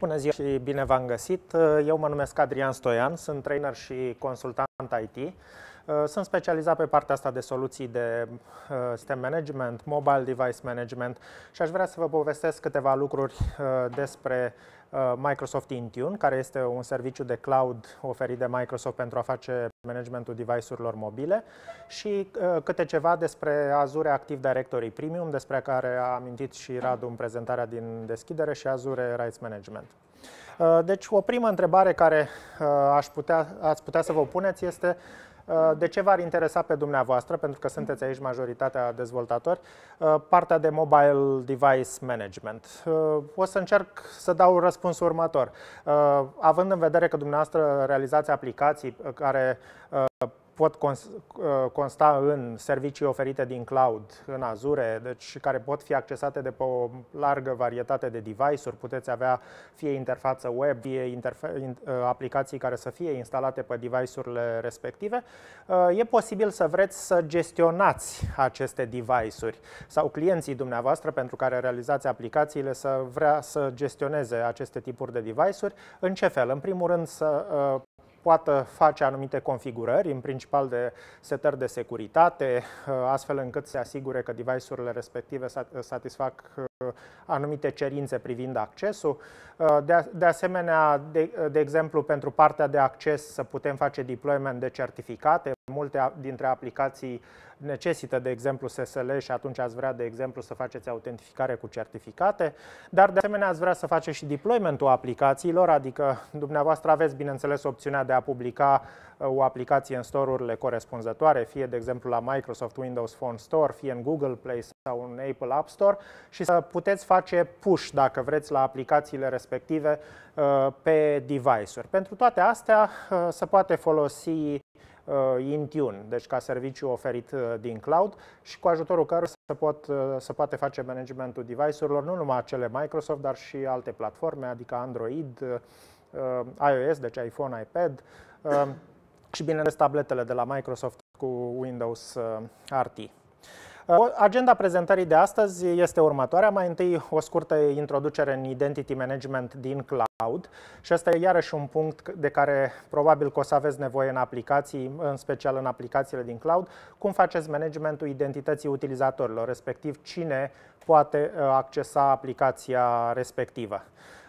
Bună ziua și bine v-am găsit! Uh, eu mă numesc Adrian Stoian, sunt trainer și consultant IT. Uh, sunt specializat pe partea asta de soluții de uh, stem management, mobile device management și aș vrea să vă povestesc câteva lucruri despre Uh, Microsoft Intune, care este un serviciu de cloud oferit de Microsoft pentru a face managementul device-urilor mobile și uh, câte ceva despre Azure Active Directory Premium, despre care a amintit și Radu în prezentarea din deschidere și Azure Rights Management. Uh, deci o primă întrebare care aș putea, ați putea să vă puneți este Uh, de ce v-ar interesa pe dumneavoastră, pentru că sunteți aici majoritatea dezvoltatori, uh, partea de mobile device management? Uh, o să încerc să dau răspunsul următor. Având în vedere că dumneavoastră realizați aplicații care pot uh, consta în servicii oferite din cloud, în Azure, deci care pot fi accesate de pe o largă varietate de device-uri. Puteți avea fie interfață web, fie interfe- uh, aplicații care să fie instalate pe device-urile respective. Uh, e posibil să vreți să gestionați aceste device-uri sau clienții dumneavoastră pentru care realizați aplicațiile să vrea să gestioneze aceste tipuri de device-uri. În ce fel? În primul rând să poată face anumite configurări, în principal de setări de securitate, ă, astfel încât se asigure că device-urile respective ă, satisfac ă, anumite cerințe privind accesul. De, de asemenea, de, de exemplu, pentru partea de acces să putem face deployment de certificate, Multe dintre aplicații necesită, de exemplu, SSL și atunci ați vrea, de exemplu, să faceți autentificare cu certificate, dar de asemenea ați vrea să faceți și deployment-ul aplicațiilor, adică dumneavoastră aveți, bineînțeles, opțiunea de a publica uh, o aplicație în store-urile corespunzătoare, fie, de exemplu, la Microsoft Windows Phone Store, fie în Google Play sau în Apple App Store și să puteți face push, dacă vreți, la aplicațiile respective uh, pe device-uri. Pentru toate astea uh, se poate folosi Uh, Intune, deci ca serviciu oferit uh, din cloud și cu ajutorul căruia se, pot, uh, se poate face managementul device-urilor, nu numai cele Microsoft, dar și alte platforme, adică Android, iOS, deci iPhone, iPad și bineînțeles tabletele de la Microsoft cu Windows RT. Agenda prezentării de astăzi este următoarea. Mai întâi o scurtă introducere în Identity Management din cloud cloud și asta e iarăși un punct de care probabil că o să aveți nevoie în aplicații, în special în aplicațiile din cloud, cum faceți managementul identității utilizatorilor, respectiv cine poate uh, accesa aplicația respectivă.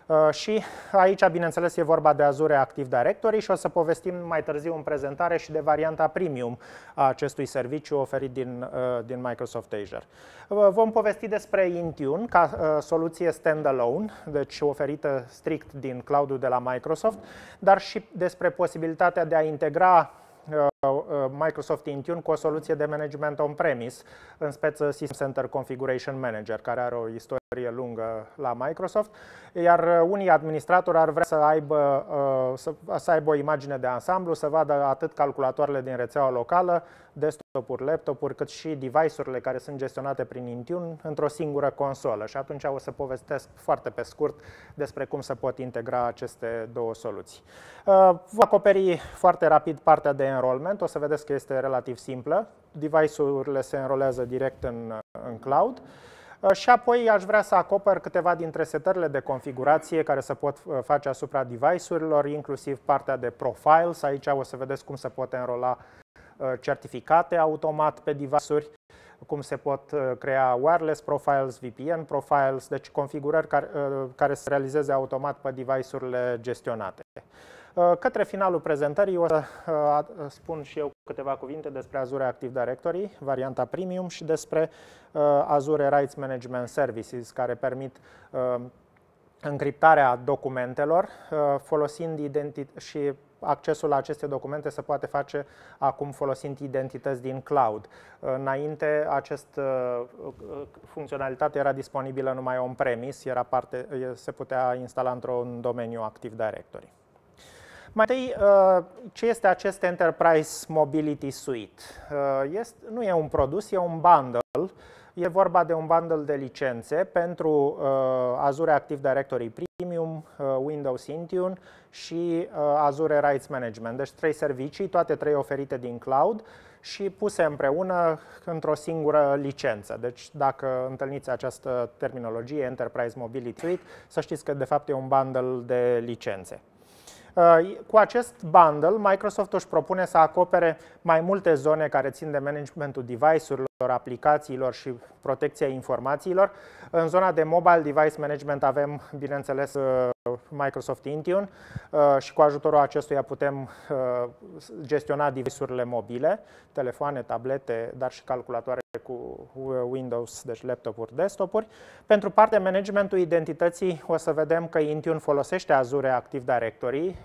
Uh, și aici, bineînțeles, e vorba de Azure Active Directory și o să povestim mai târziu în prezentare și de varianta premium a acestui serviciu oferit din, uh, din Microsoft Azure. Uh, vom povesti despre Intune ca soluție standalone, deci oferită strict din cloud de la Microsoft, dar și despre posibilitatea de a integra Microsoft Intune cu o soluție de management on-premise, în speță System Center Configuration Manager, care are o istorie călătorie lungă la Microsoft, iar uh, unii administratori ar vrea să aibă, uh, să, să aibă o imagine de ansamblu, să vadă atât calculatoarele din rețeaua locală, desktop-uri, laptopuri, cât și device-urile care sunt gestionate prin Intune într-o singură consolă. Și atunci o să povestesc foarte pe scurt despre cum se pot integra aceste două soluții. Uh, vă acoperi foarte rapid partea de enrollment, o să vedeți că este relativ simplă. Device-urile se înrolează direct în, în cloud. Uh, și apoi aș vrea să acopăr câteva dintre setările de configurație care se pot uh, face asupra device-urilor, inclusiv partea de profiles. Aici o să vedeți cum se pot înrola uh, certificate automat pe device-uri, cum se pot crea wireless profiles, VPN profiles, deci configurări care, care se realizeze automat pe device-urile gestionate. Uh, către finalul prezentării o să uh, spun și eu câteva cuvinte despre Azure Active Directory, varianta premium și despre uh, Azure Rights Management Services, care permit încriptarea documentelor, folosind identit- și accesul la aceste documente se poate face acum folosind identități din cloud. Înainte, această funcționalitate era disponibilă numai on-premise, era parte, se putea instala într-un domeniu Active Directory. Mai întâi, uh, ce este acest Enterprise Mobility Suite? Uh, este, nu e un produs, e un bundle. E vorba de un bundle de licențe pentru uh, Azure Active Directory Premium, Windows Intune și Azure Rights Management. Deci trei servicii, toate trei oferite din cloud și puse împreună într-o singură licență. Deci dacă întâlniți această terminologie, Enterprise Mobility Suite, să știți că de fapt e un bundle de licențe. Uh, cu acest bundle, Microsoft își propune să acopere mai multe zone care țin de managementul device-urilor, aplicațiilor și protecția informațiilor. În zona de mobile device management avem, bineînțeles, uh, Microsoft Intune uh, și cu ajutorul acestuia putem uh, gestiona device-urile mobile, telefoane, tablete, dar și calculatoare cu Windows, deci laptopuri, desktopuri. Pentru partea managementul identității o să vedem că Intune folosește Azure Active Directory,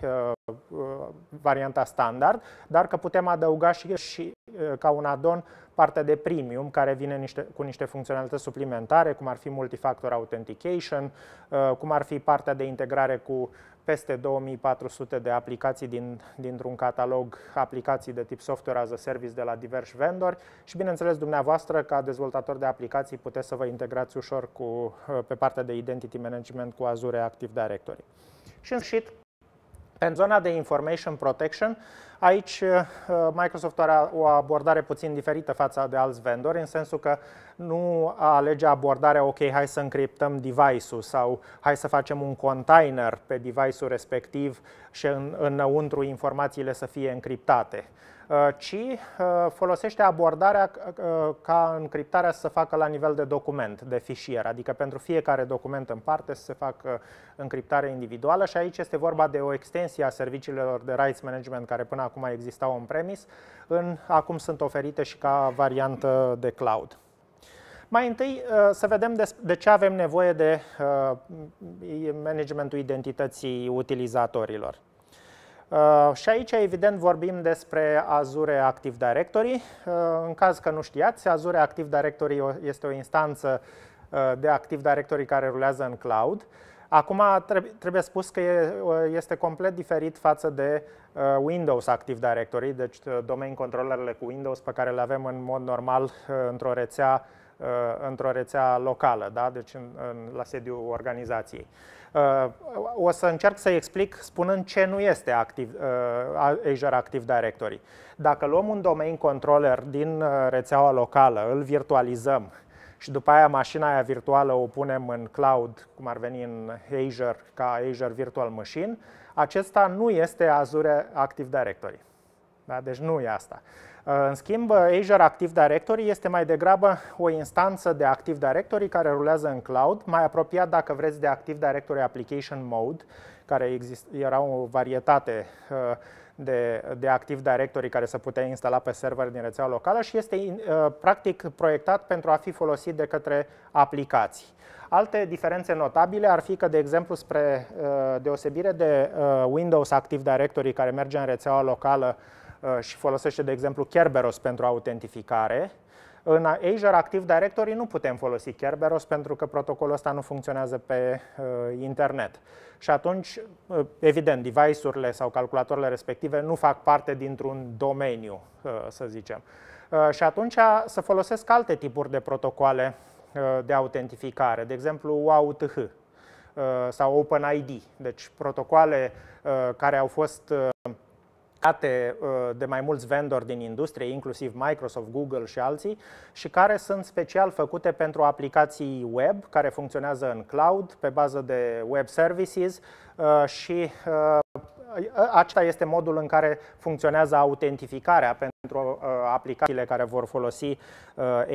varianta standard, dar că putem adăuga și, și ca un add partea de premium, care vine niște, cu niște funcționalități suplimentare, cum ar fi multifactor authentication, uh, cum ar fi partea de integrare cu peste 2400 de aplicații din, dintr-un catalog, aplicații de tip software as a service de la diversi vendori și, bineînțeles, dumneavoastră, ca dezvoltator de aplicații, puteți să vă integrați ușor cu, uh, pe partea de identity management cu Azure Active Directory. Și, în sfârșit, în zona de Information Protection, Aici eh, Microsoft are o abordare puțin diferită față de alți vendori, în sensul că nu alege abordarea, ok, hai să încriptăm device-ul sau hai să facem un container pe device-ul respectiv și în, înăuntru informațiile să fie încriptate eh, ci eh, folosește abordarea ca încriptarea să se facă la nivel de document, de fișier, adică pentru fiecare document în parte să se facă încriptare individuală și aici este vorba de o extensie a serviciilor de rights management care până acum existau în premis, în, acum sunt oferite și ca variantă de cloud. Mai întâi uh, să vedem de ce avem nevoie de uh, managementul identității utilizatorilor. Uh, și aici, evident, vorbim despre Azure Active Directory. În caz că nu știați, Azure Active Directory este o instanță de Active Directory care rulează în cloud Acum trebuie spus că este complet diferit față de uh, Windows Active Directory, deci uh, domain controllerele cu Windows pe care le avem în mod normal uh, într-o rețea într-o rețea locală, da? deci în, în, la sediul organizației. O să încerc să explic spunând ce nu este Active, Azure Active Directory. Dacă luăm un domain controller din rețeaua locală, îl virtualizăm și după aia mașina aia virtuală o punem în cloud, cum ar veni în Azure, ca Azure Virtual Machine, acesta nu este Azure Active Directory. Da? Deci nu e asta. Uh, în schimb, Azure Active Directory este mai degrabă o instanță de Active Directory care rulează în cloud, mai apropiat, dacă vreți, de Active Directory Application Mode, care exist- era o varietate uh, de, de Active directory care să putea instala pe server din rețeaua locală și este uh, practic proiectat pentru a fi folosit de către aplicații. Alte diferențe notabile ar fi că, de exemplu, spre uh, deosebire de uh, Windows Active Directory care merge în rețeaua locală și folosește, de exemplu, Kerberos pentru autentificare, în Azure Active Directory nu putem folosi Kerberos pentru că protocolul ăsta nu funcționează pe uh, internet. Și atunci, uh, evident, device-urile sau calculatoarele respective nu fac parte dintr-un domeniu, uh, să zicem. Uh, și atunci să folosesc alte tipuri de protocoale uh, de autentificare, de exemplu OAuth uh, sau OpenID, deci protocoale uh, care au fost uh, date uh, de mai mulți vendori din industrie, inclusiv Microsoft, Google și alții, și care sunt special făcute pentru aplicații web, care funcționează în cloud, pe bază de web services uh, și uh, acesta este modul în care funcționează autentificarea pentru aplicațiile care vor folosi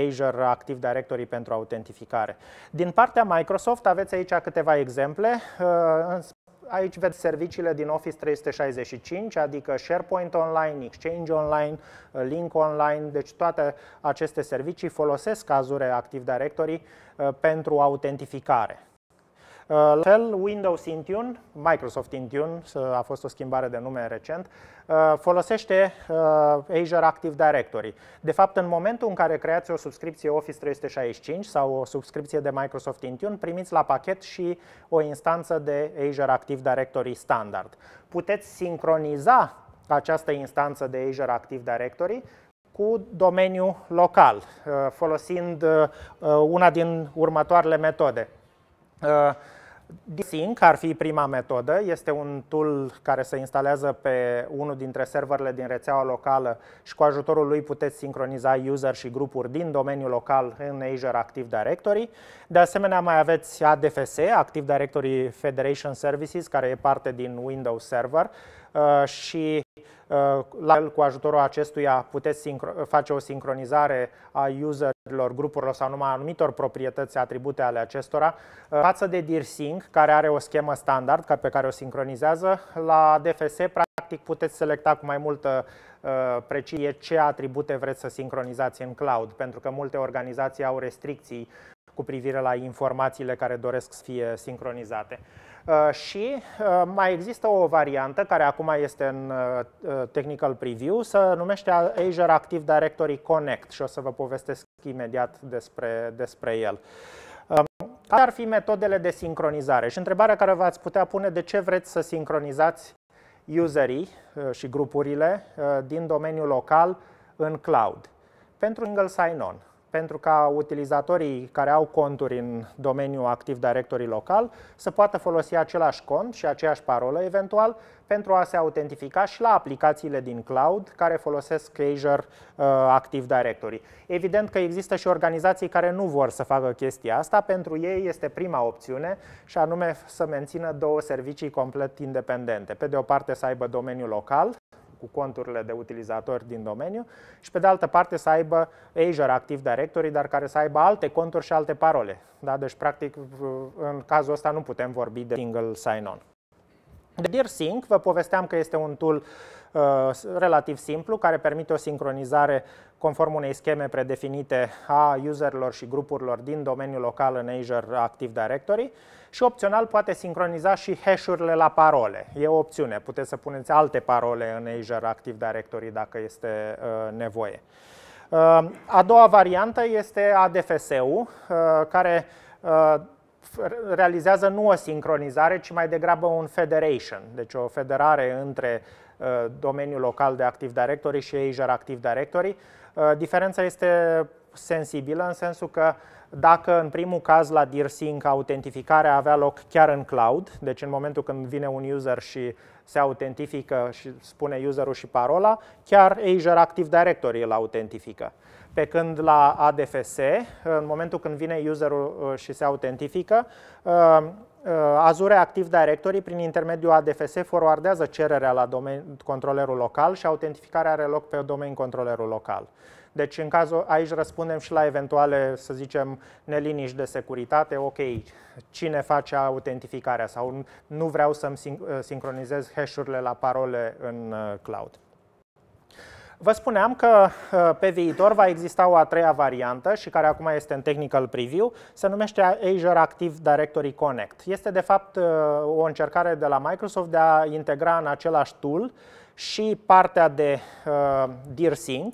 Azure Active Directory pentru autentificare. Din partea Microsoft aveți aici câteva exemple, Aici vedeți serviciile din Office 365, adică SharePoint Online, Exchange Online, uh, Link Online, deci toate aceste servicii folosesc cazurile Active Directory uh, pentru autentificare. La uh, fel, Windows Intune, Microsoft Intune, a fost o schimbare de nume recent, uh, folosește uh, Azure Active Directory. De fapt, în momentul în care creați o subscripție Office 365 sau o subscripție de Microsoft Intune, primiți la pachet și o instanță de Azure Active Directory standard. Puteți sincroniza această instanță de Azure Active Directory cu domeniul local, folosind una din următoarele metode. Sync ar fi prima metodă, este un tool care se instalează pe unul dintre serverele din rețeaua locală și cu ajutorul lui puteți sincroniza user și grupuri din domeniul local în Azure Active Directory. De asemenea, mai aveți ADFS, Active Directory Federation Services, care e parte din Windows Server, Uh, și uh, la el, cu ajutorul acestuia puteți face o sincronizare a userilor, grupurilor sau numai anumitor proprietăți atribute ale acestora. Uh, față de DirSync, care are o schemă standard pe care o sincronizează, la DFS practic puteți selecta cu mai multă precizie ce atribute vreți să sincronizați în cloud, pentru că multe organizații au restricții cu privire la informațiile care doresc să fie sincronizate. Uh, și uh, mai există o variantă care acum este în uh, technical preview, se numește Azure Active Directory Connect și o să vă povestesc imediat despre, despre el. Um, care ar fi metodele de sincronizare? Și întrebarea care v-ați putea pune, de ce vreți să sincronizați userii și grupurile din domeniul local în cloud? Pentru single sign-on pentru ca utilizatorii care au conturi în domeniul activ directory local să poată folosi același cont și aceeași parolă eventual pentru a se autentifica și la aplicațiile din cloud care folosesc Azure uh, Active Directory. Evident că există și organizații care nu vor să facă chestia asta, pentru ei este prima opțiune și anume să mențină două servicii complet independente. Pe de o parte să aibă domeniul local cu conturile de utilizatori din domeniu și pe de altă parte să aibă Azure Active Directory, dar care să aibă alte conturi și alte parole. Da? Deci, practic, în cazul ăsta nu putem vorbi de single sign-on. De sync vă povesteam că este un tool uh, relativ simplu care permite o sincronizare conform unei scheme predefinite a userilor și grupurilor din domeniul local în Azure Active Directory și opțional poate sincroniza și hash-urile la parole. E o opțiune, puteți să puneți alte parole în Azure Active Directory dacă este uh, nevoie. Uh, a doua variantă este ADFS-ul, uh, care realizează nu o sincronizare, ci mai degrabă un federation, deci o federare între domeniul local de Active Directory și Azure Active Directory. Diferența este sensibilă în sensul că dacă în primul caz la DIRSync autentificarea avea loc chiar în cloud, deci în momentul când vine un user și se autentifică și spune userul și parola, chiar Azure Active Directory îl autentifică. Pe când la ADFS, în momentul când vine userul uh, și se autentifică, uh, uh, Azure Active Directory, prin intermediul ADFS, forwardează cererea la domen- controlerul local și autentificarea are loc pe domen controlerul local. Deci în cazul aici răspundem și la eventuale, să zicem, neliniști de securitate, ok, cine face autentificarea sau nu vreau să-mi uh, sincronizez hash-urile la parole în uh, cloud. Vă spuneam că uh, pe viitor va exista o a treia variantă și care acum este în technical preview, se numește Azure Active Directory Connect. Este de fapt o încercare de la Microsoft de a integra în același tool și partea de uh, uh,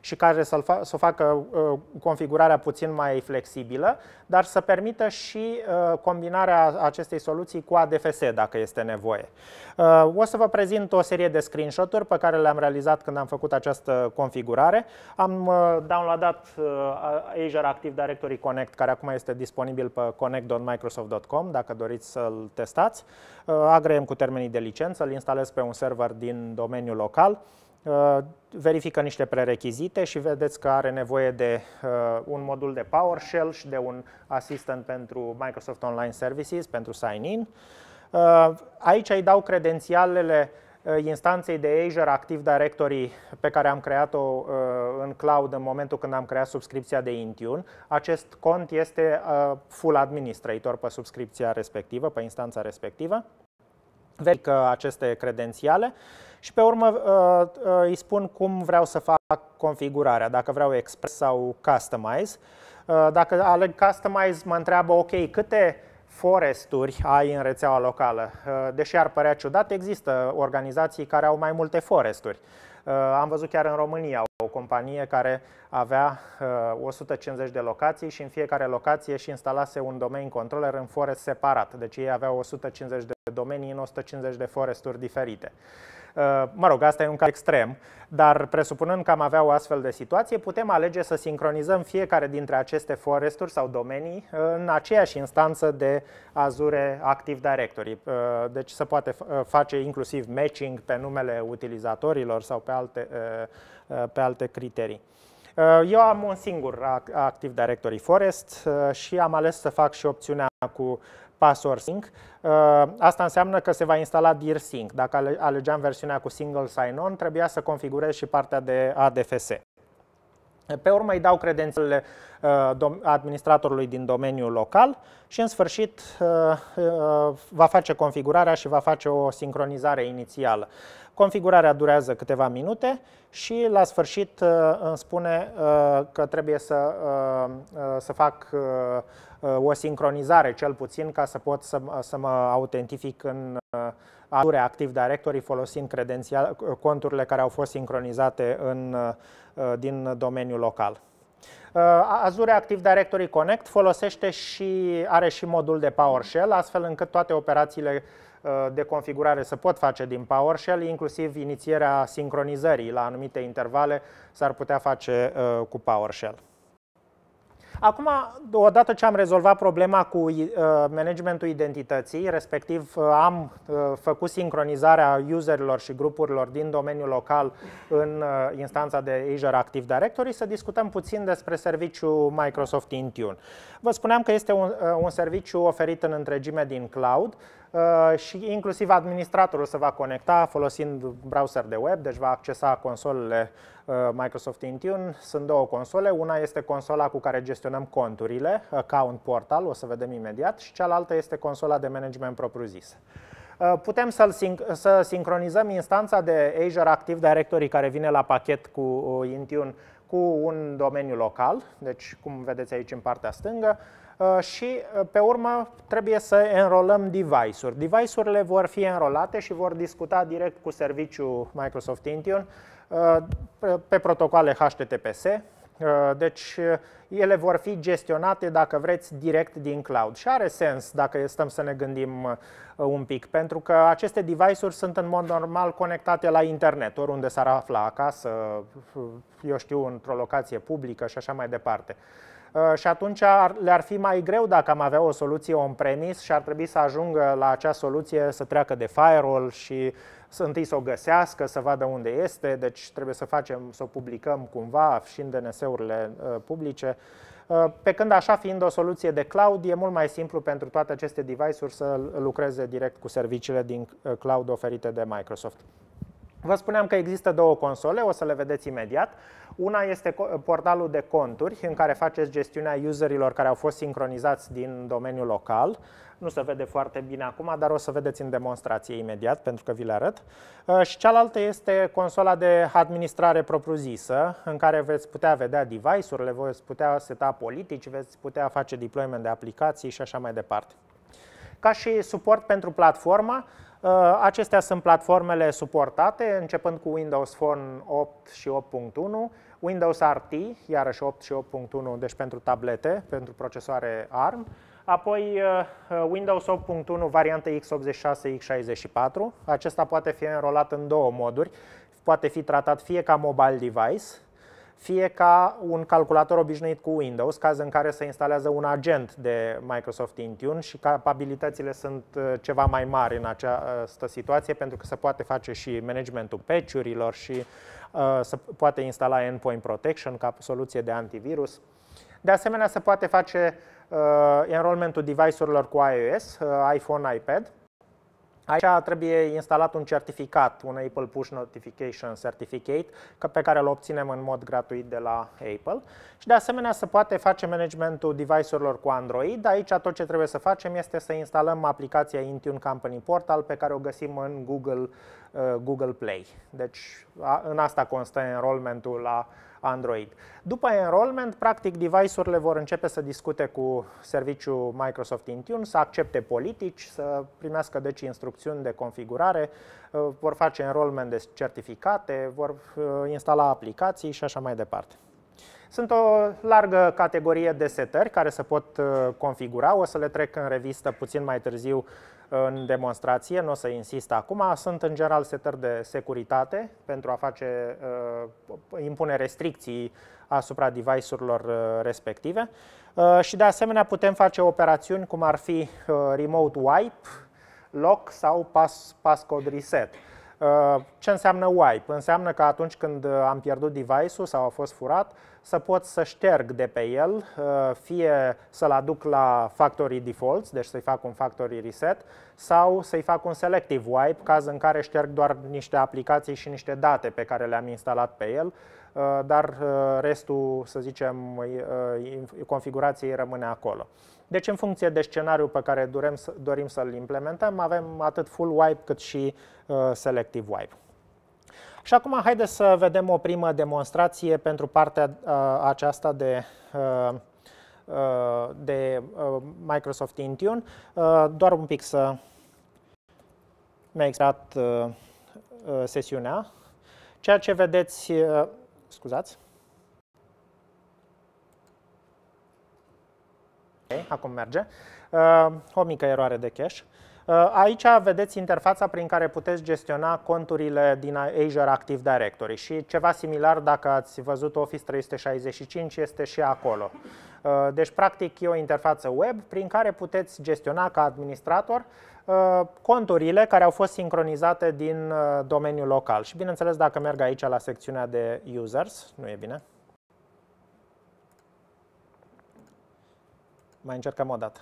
și care să, fa- să facă uh, configurarea puțin mai flexibilă, dar să permită și uh, combinarea acestei soluții cu ADFS dacă este nevoie. Uh, o să vă prezint o serie de screenshot-uri pe care le-am realizat când am făcut această configurare. Am uh, downloadat uh, Azure Active Directory Connect, care acum este disponibil pe connect.microsoft.com dacă doriți să-l testați. Uh, agreem cu termenii de licență, îl instalez pe un server din domeniul local. Uh, verifică niște prerechizite și vedeți că are nevoie de uh, un modul de PowerShell și de un assistant pentru Microsoft Online Services, pentru sign-in. Uh, aici îi dau credențialele uh, instanței de Azure Active Directory pe care am creat-o uh, în cloud în momentul când am creat subscripția de Intune. Acest cont este uh, full administrator pe subscripția respectivă, pe instanța respectivă. Verifică aceste credențiale. Uh, și pe urmă uh, uh, îi spun cum vreau să fac configurarea, dacă vreau express sau customize. Uh, dacă aleg customize, mă întreabă, ok, câte foresturi ai în rețeaua locală. Deși ar părea ciudat, există organizații care au mai multe foresturi. Am văzut chiar în România o companie care avea 150 de locații și în fiecare locație și instalase un domain controller în forest separat. Deci ei aveau 150 de domenii în 150 de foresturi diferite. Mă rog, asta e un caz extrem, dar presupunând că am avea o astfel de situație, putem alege să sincronizăm fiecare dintre aceste foresturi sau domenii în aceeași instanță de Azure Active Directory. Uh, deci se poate uh, face inclusiv matching pe numele utilizatorilor sau pe alte, uh, pe alte criterii. Eu am un singur Active Directory Forest și am ales să fac și opțiunea cu Password Sync. Uh, asta înseamnă că se va instala Dir Sync. Dacă alegeam versiunea cu Single Sign-On, trebuia să configurez și partea de ADFS. Pe urmă îi dau credențele uh, administratorului din domeniul local și în sfârșit uh, va face configurarea și va face o sincronizare inițială. Configurarea durează câteva minute și la sfârșit uh, îmi spune uh, că trebuie să, uh, să fac o sincronizare cel puțin ca să pot să, să mă autentific în Azure Active Directory folosind credențial, conturile care au fost sincronizate în, din domeniul local. Azure Active Directory Connect folosește și are și modul de PowerShell, astfel încât toate operațiile uh, Uh, de configurare se pot face din PowerShell, inclusiv inițierea sincronizării la anumite intervale s-ar putea face uh, cu PowerShell. Acum, odată ce am rezolvat problema cu uh, managementul identității, respectiv am făcut sincronizarea userilor și grupurilor din domeniul local în instanța de Azure Active Directory, să discutăm puțin despre serviciul Microsoft Intune. Vă spuneam că este un, un serviciu oferit în întregime din cloud, Uh, și inclusiv administratorul se va conecta folosind browser de web, deci va accesa consolele uh, Microsoft Intune. Sunt două console, una este consola cu care gestionăm conturile, Account Portal, o să vedem imediat, și cealaltă este consola de management propriu-zis. Uh, putem să sinc- să sincronizăm instanța de Azure Active Directory care vine la pachet cu Intune cu un domeniu local, deci cum vedeți aici în partea stângă, Uh, și uh, pe urmă trebuie să enrolăm device-uri. Device-urile vor fi enrolate și vor discuta direct cu serviciul Microsoft Intune uh, pe protocoale HTTPS, deci ele vor fi gestionate, dacă vreți, direct din cloud. Și are sens dacă stăm să ne gândim un pic, pentru că aceste device-uri sunt în mod normal conectate la internet, oriunde s-ar afla acasă, eu știu, într-o locație publică și așa mai departe. Uh, și atunci le-ar fi mai greu dacă am avea o soluție on-premise și ar trebui să ajungă la acea soluție să treacă de firewall și să întâi să o găsească, să vadă unde este, deci trebuie să facem, să o publicăm cumva, în DNS-urile uh, publice. Uh, pe când așa fiind o soluție de cloud, e mult mai simplu pentru toate aceste device-uri să lucreze direct cu serviciile din cloud oferite de Microsoft. Vă spuneam că există două console, o să le vedeți imediat. Una este portalul de conturi în care faceți gestiunea userilor care au fost sincronizați din domeniul local. Nu se vede foarte bine acum, dar o să vedeți în demonstrație imediat, pentru că vi le arăt. Uh, și cealaltă este consola de administrare propriu-zisă, în care veți putea vedea device-urile, veți putea seta politici, veți putea face deployment de aplicații și așa mai departe. Ca și suport pentru platformă, Uh, acestea sunt platformele suportate, începând cu Windows Phone 8 și 8.1, Windows RT, iarăși 8 și 8.1, deci pentru tablete, pentru procesoare ARM, apoi uh, uh, Windows 8.1 variantă x86, x64. Acesta poate fi înrolat în două moduri, poate fi tratat fie ca mobile device, fie ca un calculator obișnuit cu Windows, caz în care se instalează un agent de Microsoft Intune și capabilitățile sunt uh, ceva mai mari în această situație, pentru că se poate face și managementul patch-urilor și uh, se poate instala Endpoint Protection ca soluție de antivirus. De asemenea, se poate face uh, enrollmentul device-urilor cu iOS, uh, iPhone, iPad Aici trebuie instalat un certificat, un Apple Push Notification Certificate, pe care îl obținem în mod gratuit de la Apple. Și de asemenea se poate face managementul device-urilor cu Android. Aici tot ce trebuie să facem este să instalăm aplicația Intune Company Portal pe care o găsim în Google, uh, Google Play. Deci în asta constă enrollmentul la Android. După enrollment, practic, device-urile vor începe să discute cu serviciul Microsoft Intune, să accepte politici, să primească deci instrucțiuni de configurare, uh, vor face enrollment de certificate, vor uh, instala aplicații și așa mai departe. Sunt o largă categorie de setări care se pot uh, configura, o să le trec în revistă puțin mai târziu în demonstrație, nu o să insist acum, sunt în general setări de securitate pentru a face, uh, impune restricții asupra device-urilor uh, respective uh, și de asemenea putem face operațiuni cum ar fi remote wipe, lock sau pass, passcode reset. Ce înseamnă wipe? Înseamnă că atunci când am pierdut device-ul sau a fost furat, să pot să șterg de pe el, uh, fie să-l aduc la factory defaults, deci să-i fac un factory reset, sau să-i fac un selective wipe, caz în care șterg doar niște aplicații și niște date pe care le-am instalat pe el, uh, dar uh, restul, să zicem, configurației rămâne acolo. Deci, în funcție de scenariul pe care dorim să-l implementăm, avem atât full wipe cât și selective wipe. Și acum haideți să vedem o primă demonstrație pentru partea uh, aceasta de, uh, uh, de uh, Microsoft Intune. Uh, doar un pic să mi-a extrat uh, uh, sesiunea. Ceea ce vedeți, uh, scuzați, Okay, acum merge. Uh, o mică eroare de cache. Uh, aici vedeți interfața prin care puteți gestiona conturile din Azure Active Directory și ceva similar dacă ați văzut Office 365 este și acolo. Uh, deci, practic, e o interfață web prin care puteți gestiona ca administrator uh, conturile care au fost sincronizate din domeniul local. Și, bineînțeles, dacă merg aici la secțiunea de users, nu e bine? Mai încercăm o dată.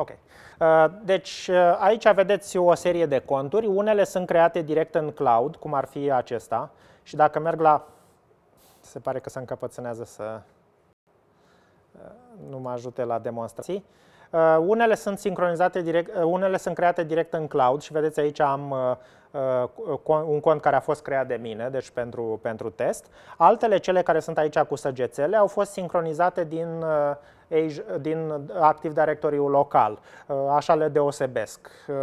Ok. Uh, deci uh, aici vedeți o serie de conturi. Unele sunt create direct în cloud, cum ar fi acesta. Și dacă merg la... Se pare că se încăpățânează să uh, nu mă ajute la demonstrații. unele sunt sincronizate direct, unele sunt create direct în cloud și vedeți aici am un cont care a fost creat de mine, deci pentru, pentru test. Altele, cele care sunt aici cu săgețele, au fost sincronizate din din activ directoriul local. Uh, așa le deosebesc. Uh,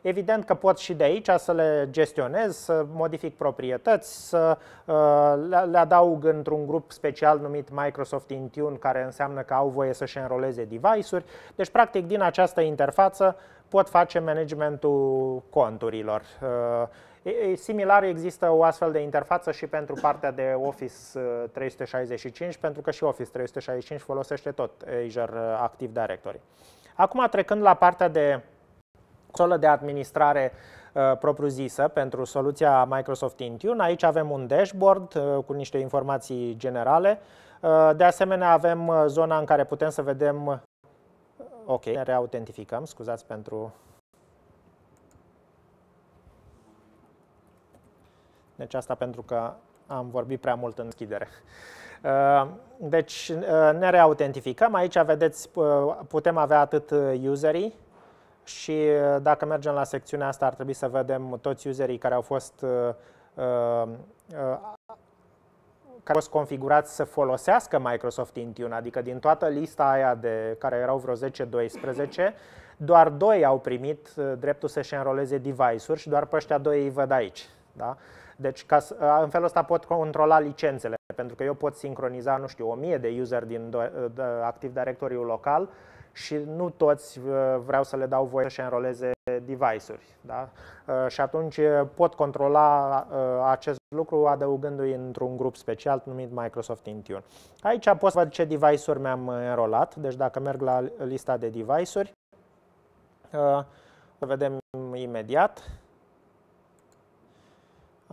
evident că pot și de aici să le gestionez, să modific proprietăți, să uh, le adaug într-un grup special numit Microsoft Intune, care înseamnă că au voie să-și înroleze device-uri. Deci, practic, din această interfață pot face managementul conturilor. Similar există o astfel de interfață și pentru partea de Office 365, uh, pentru că și Office 365 folosește tot uh, Azure uh, Active Directory. Acum, trecând la partea de solă de administrare uh, propriu-zisă pentru soluția Microsoft Intune. Aici avem un dashboard uh, cu niște informații generale. Uh, de asemenea, avem zona în care putem să vedem... Ok, ne reautentificăm, scuzați pentru Deci asta pentru că am vorbit prea mult în deschidere. Uh, deci uh, ne reautentificăm. Aici, vedeți, uh, putem avea atât userii și dacă mergem la secțiunea asta ar trebui să vedem toți userii care au fost care au fost configurați să folosească Microsoft Intune, adică din toată lista aia de care erau vreo 10-12, doar doi au primit dreptul să-și înroleze device-uri și doar pe ăștia doi îi văd aici. Da? Uh, deci ca să, în felul ăsta pot controla licențele, pentru că eu pot sincroniza, nu știu, 1000 de user din do, de, Active Directory-ul local și nu toți vreau să le dau voie să-și înroleze device-uri. Da? Și atunci pot controla acest lucru adăugându-i într-un grup special numit Microsoft Intune. Aici pot să văd ce device-uri mi-am înrolat, deci dacă merg la lista de device-uri, vedem imediat.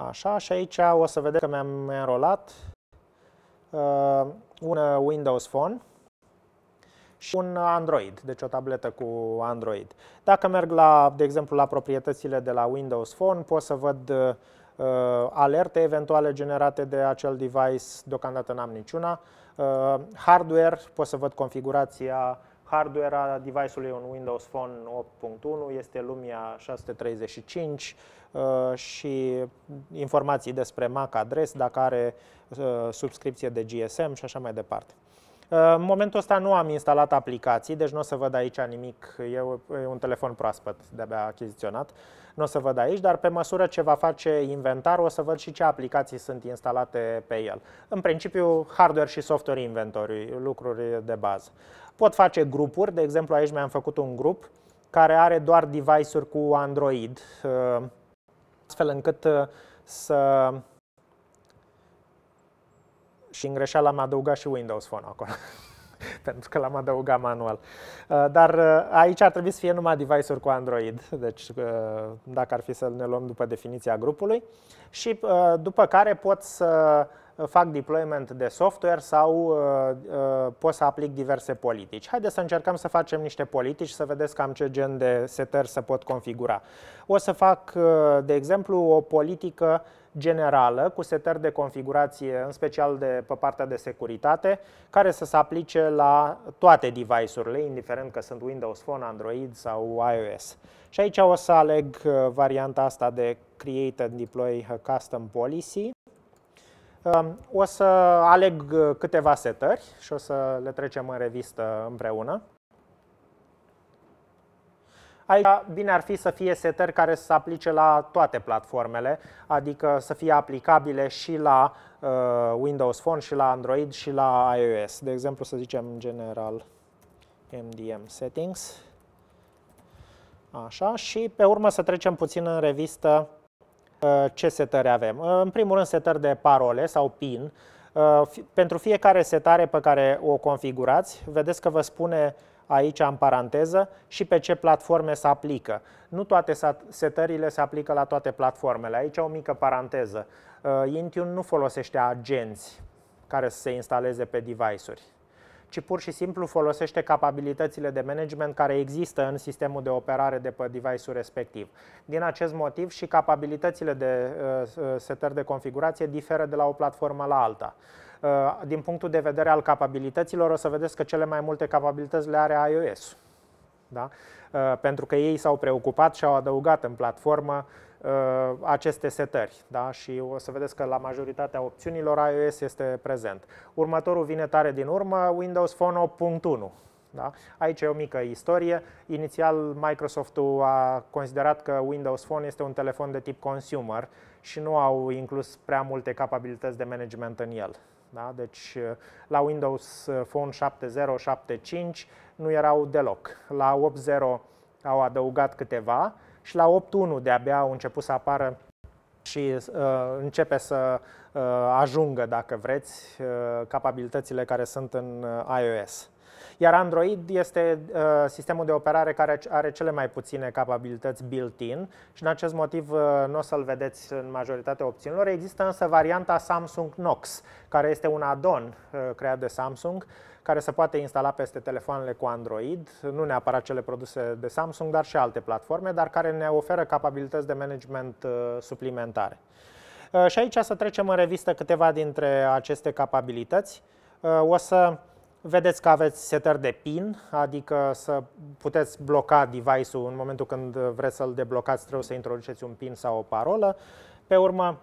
Așa, și aici o să vedem că mi-am enrolat uh, un uh, Windows Phone și un Android, deci o tabletă cu Android. Dacă merg, la, de exemplu, la proprietățile de la Windows Phone, pot să văd uh, alerte eventuale generate de acel device, deocamdată n-am niciuna. Uh, hardware, pot să văd configurația Hardware a device-ului un Windows Phone 8.1 este Lumia 635 uh, și informații despre MAC adres, dacă are uh, subscripție de GSM și așa mai departe. Uh, în momentul ăsta nu am instalat aplicații, deci nu o să văd aici nimic, e un telefon proaspăt de-abia achiziționat, nu o să văd aici, dar pe măsură ce va face inventar, o să văd și ce aplicații sunt instalate pe el. În principiu, hardware și software inventory, lucruri de bază. Pot face grupuri, de exemplu aici mi-am făcut un grup care are doar device-uri cu Android, uh, astfel încât uh, să... Și în greșeală am adăugat și Windows Phone acolo, pentru că l-am adăugat manual. Uh, dar aici ar trebui să fie numai device-uri cu Android, deci dacă ar fi să ne luăm după definiția grupului. Și după care pot să fac deployment de software sau uh, uh, pot să aplic diverse politici. Haideți să încercăm să facem niște politici, să vedeți cam ce gen de setări să pot configura. O să fac, uh, de exemplu, o politică generală cu setări de configurație, în special de, pe partea de securitate, care să se aplice la toate device-urile, indiferent că sunt Windows Phone, Android sau iOS. Și aici o să aleg varianta asta de Create and Deploy a Custom Policy. Um, o să aleg uh, câteva setări și o să le trecem în revistă împreună. Aici bine ar fi să fie setări care să se aplice la toate platformele, adică să fie aplicabile și la uh, Windows Phone, și la Android, și la iOS. De exemplu, să zicem general MDM settings. Așa, și pe urmă să trecem puțin în revistă Uh, ce setări avem? Uh, în primul rând setări de parole sau PIN. Uh, pentru fiecare setare pe care o configurați, vedeți că vă spune aici în paranteză și pe ce platforme se aplică. Nu toate setările se aplică la toate platformele. Aici o mică paranteză. Intune nu folosește agenți care să se instaleze pe device-uri ci pur și simplu folosește capabilitățile de management care există în sistemul de operare de pe device-ul respectiv. Din acest motiv și capabilitățile de uh, uh, setări de configurație diferă de la o platformă la alta uh, din punctul de vedere al capabilităților, o să vedeți că cele mai multe capabilități le are iOS. Da? Pentru că ei s-au preocupat și au adăugat în platformă Uh, aceste setări da? și o să vedeți că la majoritatea opțiunilor iOS este prezent. Următorul vine tare din urmă, Windows Phone 8.1. Da? Aici e o mică istorie. Inițial, Microsoft-ul a considerat că Windows Phone este un telefon de tip consumer și nu au inclus prea multe capabilități de management în el. Da? Deci, uh, la Windows Phone 7.0, 7.5 nu erau deloc. La au adăugat câteva și la 8.1 de-abia au început să apară și uh, începe să uh, ajungă, dacă vreți, uh, capabilitățile care sunt în uh, iOS. Iar Android este uh, sistemul de operare care are cele mai puține capabilități built-in și în acest motiv uh, nu o să-l vedeți în majoritatea opțiunilor. Există însă varianta Samsung Knox, care este un add-on uh, creat de Samsung care se poate instala peste telefoanele cu Android, nu neapărat cele produse de Samsung, dar și alte platforme, dar care ne oferă capabilități de management uh, suplimentare. Uh, și aici să trecem în revistă câteva dintre aceste capabilități. Uh, o să vedeți că aveți setări de PIN, adică să puteți bloca device-ul în momentul când vreți să-l deblocați, trebuie să introduceți un PIN sau o parolă. Pe urmă,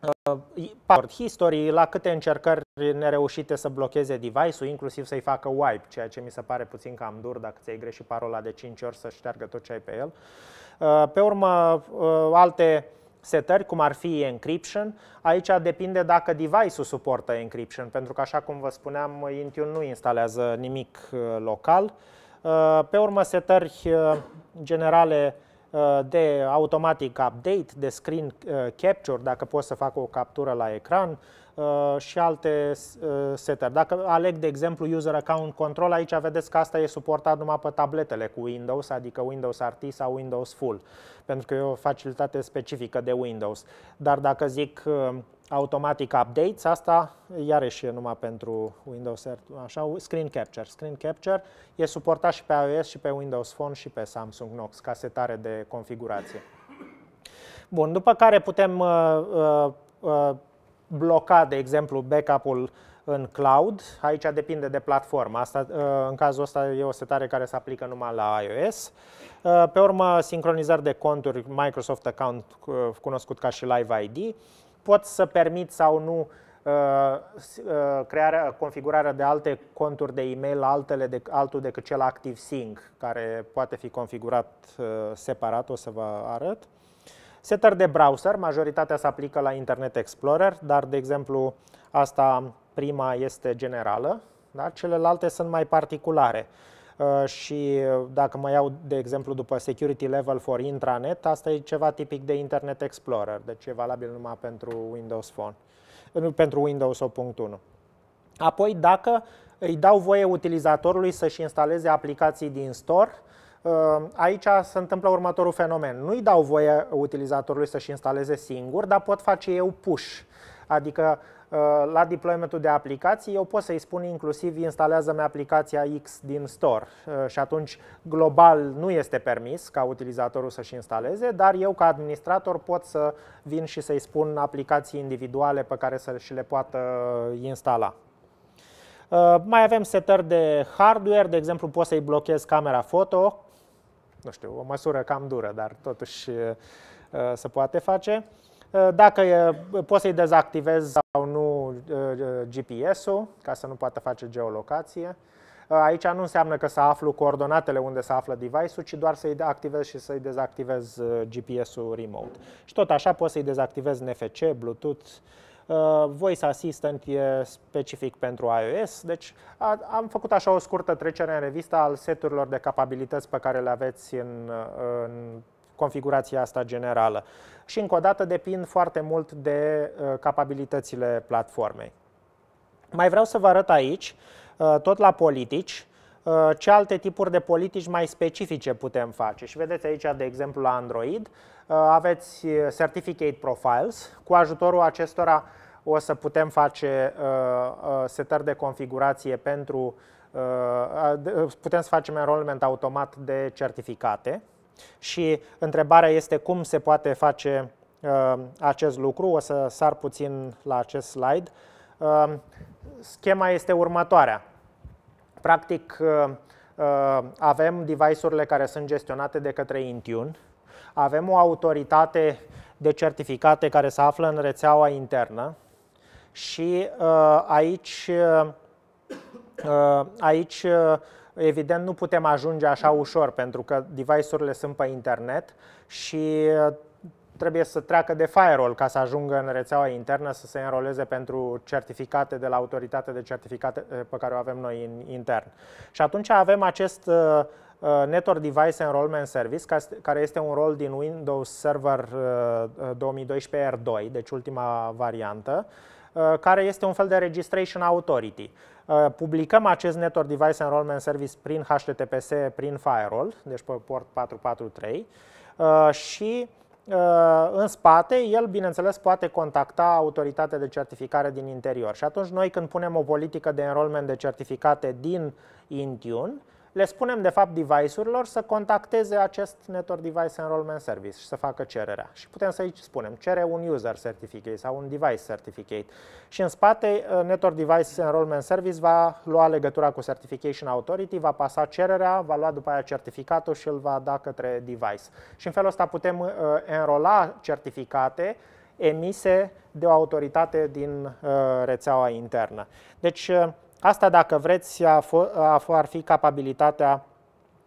Uh, part history, la câte încercări nereușite să blocheze device-ul, inclusiv să-i facă wipe, ceea ce mi se pare puțin cam dur dacă ți-ai greșit parola de 5 ori să șteargă tot ce ai pe el. Uh, pe urmă, uh, alte setări, cum ar fi encryption. Aici depinde dacă device-ul suportă encryption, pentru că, așa cum vă spuneam, Intune nu instalează nimic local. Pe urmă, setări generale Uh, de automatic update, de screen uh, capture, dacă pot să fac o captură la ecran, Uh, și alte uh, setări. Dacă aleg, de exemplu, User Account Control, aici vedeți că asta e suportat numai pe tabletele cu Windows, adică Windows RT sau Windows Full, pentru că e o facilitate specifică de Windows. Dar dacă zic uh, automatic updates, asta iarăși e numai pentru Windows, așa, screen capture. Screen capture e suportat și pe iOS și pe Windows Phone și pe Samsung Knox ca setare de configurație. Bun, după care putem uh, uh, uh, bloca, de exemplu, backup-ul în cloud. Aici depinde de platformă. Asta, uh, în cazul ăsta e o setare care se aplică numai la iOS. Uh, pe urmă, sincronizări de conturi, Microsoft Account, uh, cunoscut ca și Live ID. Pot să permit sau nu crearea, configurarea de alte conturi de e-mail, altele de, altul decât cel Active Sync, care poate fi configurat separat, o să vă arăt. Setări de browser, majoritatea se aplică la Internet Explorer, dar, de exemplu, asta prima este generală, da? celelalte sunt mai particulare. Uh, și uh, dacă mă iau, de exemplu, după security level for intranet, asta e ceva tipic de Internet Explorer, deci e valabil numai pentru Windows Phone, nu pentru Windows 8.1. Apoi, dacă îi dau voie utilizatorului să-și instaleze aplicații din store, Uh, aici se întâmplă următorul fenomen. Nu-i dau voie utilizatorului să-și instaleze singur, dar pot face eu push. Adică uh, la deploymentul de aplicații, eu pot să-i spun inclusiv instalează-mi aplicația X din store uh, și atunci global nu este permis ca utilizatorul să-și instaleze, dar eu ca administrator pot să vin și să-i spun aplicații individuale pe care să și le poată instala. Mai avem setări de hardware, de exemplu pot să-i blochez camera foto, nu știu, o măsură cam dură, dar totuși uh, se poate face. Uh, dacă e, poți să-i dezactivezi sau nu uh, GPS-ul, ca să nu poată face geolocație. Aici nu înseamnă că să aflu coordonatele unde se află device-ul, ci doar să-i activez și să-i dezactivez GPS-ul remote. Și tot așa poți să-i dezactivezi NFC, Bluetooth, Uh, voice Assistant e specific pentru iOS, deci a, am făcut așa o scurtă trecere în revista al seturilor de capabilități pe care le aveți în, uh, în configurația asta generală. Și încă o dată depind foarte mult de uh, capabilitățile platformei. Mai vreau să vă arăt aici, uh, tot la politici, uh, ce alte tipuri de politici mai specifice putem face. Și vedeți aici, de exemplu, la Android, uh, aveți Certificate Profiles. Cu ajutorul acestora o să putem face uh, uh, setări de configurație pentru, uh, putem să facem enrollment automat de certificate și întrebarea este cum se poate face acest lucru. O să sar puțin la acest slide. Schema este următoarea. Practic, avem device-urile care sunt gestionate de către Intune, avem o autoritate de certificate care se află în rețeaua internă, și uh, aici, uh, uh, aici evident nu putem ajunge așa ușor pentru că device-urile sunt pe internet și trebuie să treacă de firewall ca să ajungă în rețeaua internă să se înroleze pentru certificate de la autoritatea de certificate pe care o avem noi în intern. Și atunci avem acest uh, Network Device Enrollment Service, care este un rol din Windows Server 2012 R2, deci ultima variantă, Uh, care este un fel de registration authority. Uh, publicăm acest Network Device Enrollment Service prin HTTPS, prin firewall, deci pe port 443 uh, și în spate, el, bineînțeles, poate contacta autoritatea de certificare din interior. Și atunci noi când punem o politică de enrollment de certificate din Intune, le spunem de fapt device-urilor să contacteze acest Network Device Enrollment Service și să facă cererea. Și putem să aici spunem, cere un User Certificate sau un Device Certificate. Și în spate, uh, Network Device Enrollment Service va lua legătura cu Certification Authority, va pasa cererea, va lua după aia certificatul și îl va da către device. Și în felul ăsta putem uh, enrola certificate emise de o autoritate din uh, rețeaua internă. Deci, Asta, dacă vreți, a a ar fi capabilitatea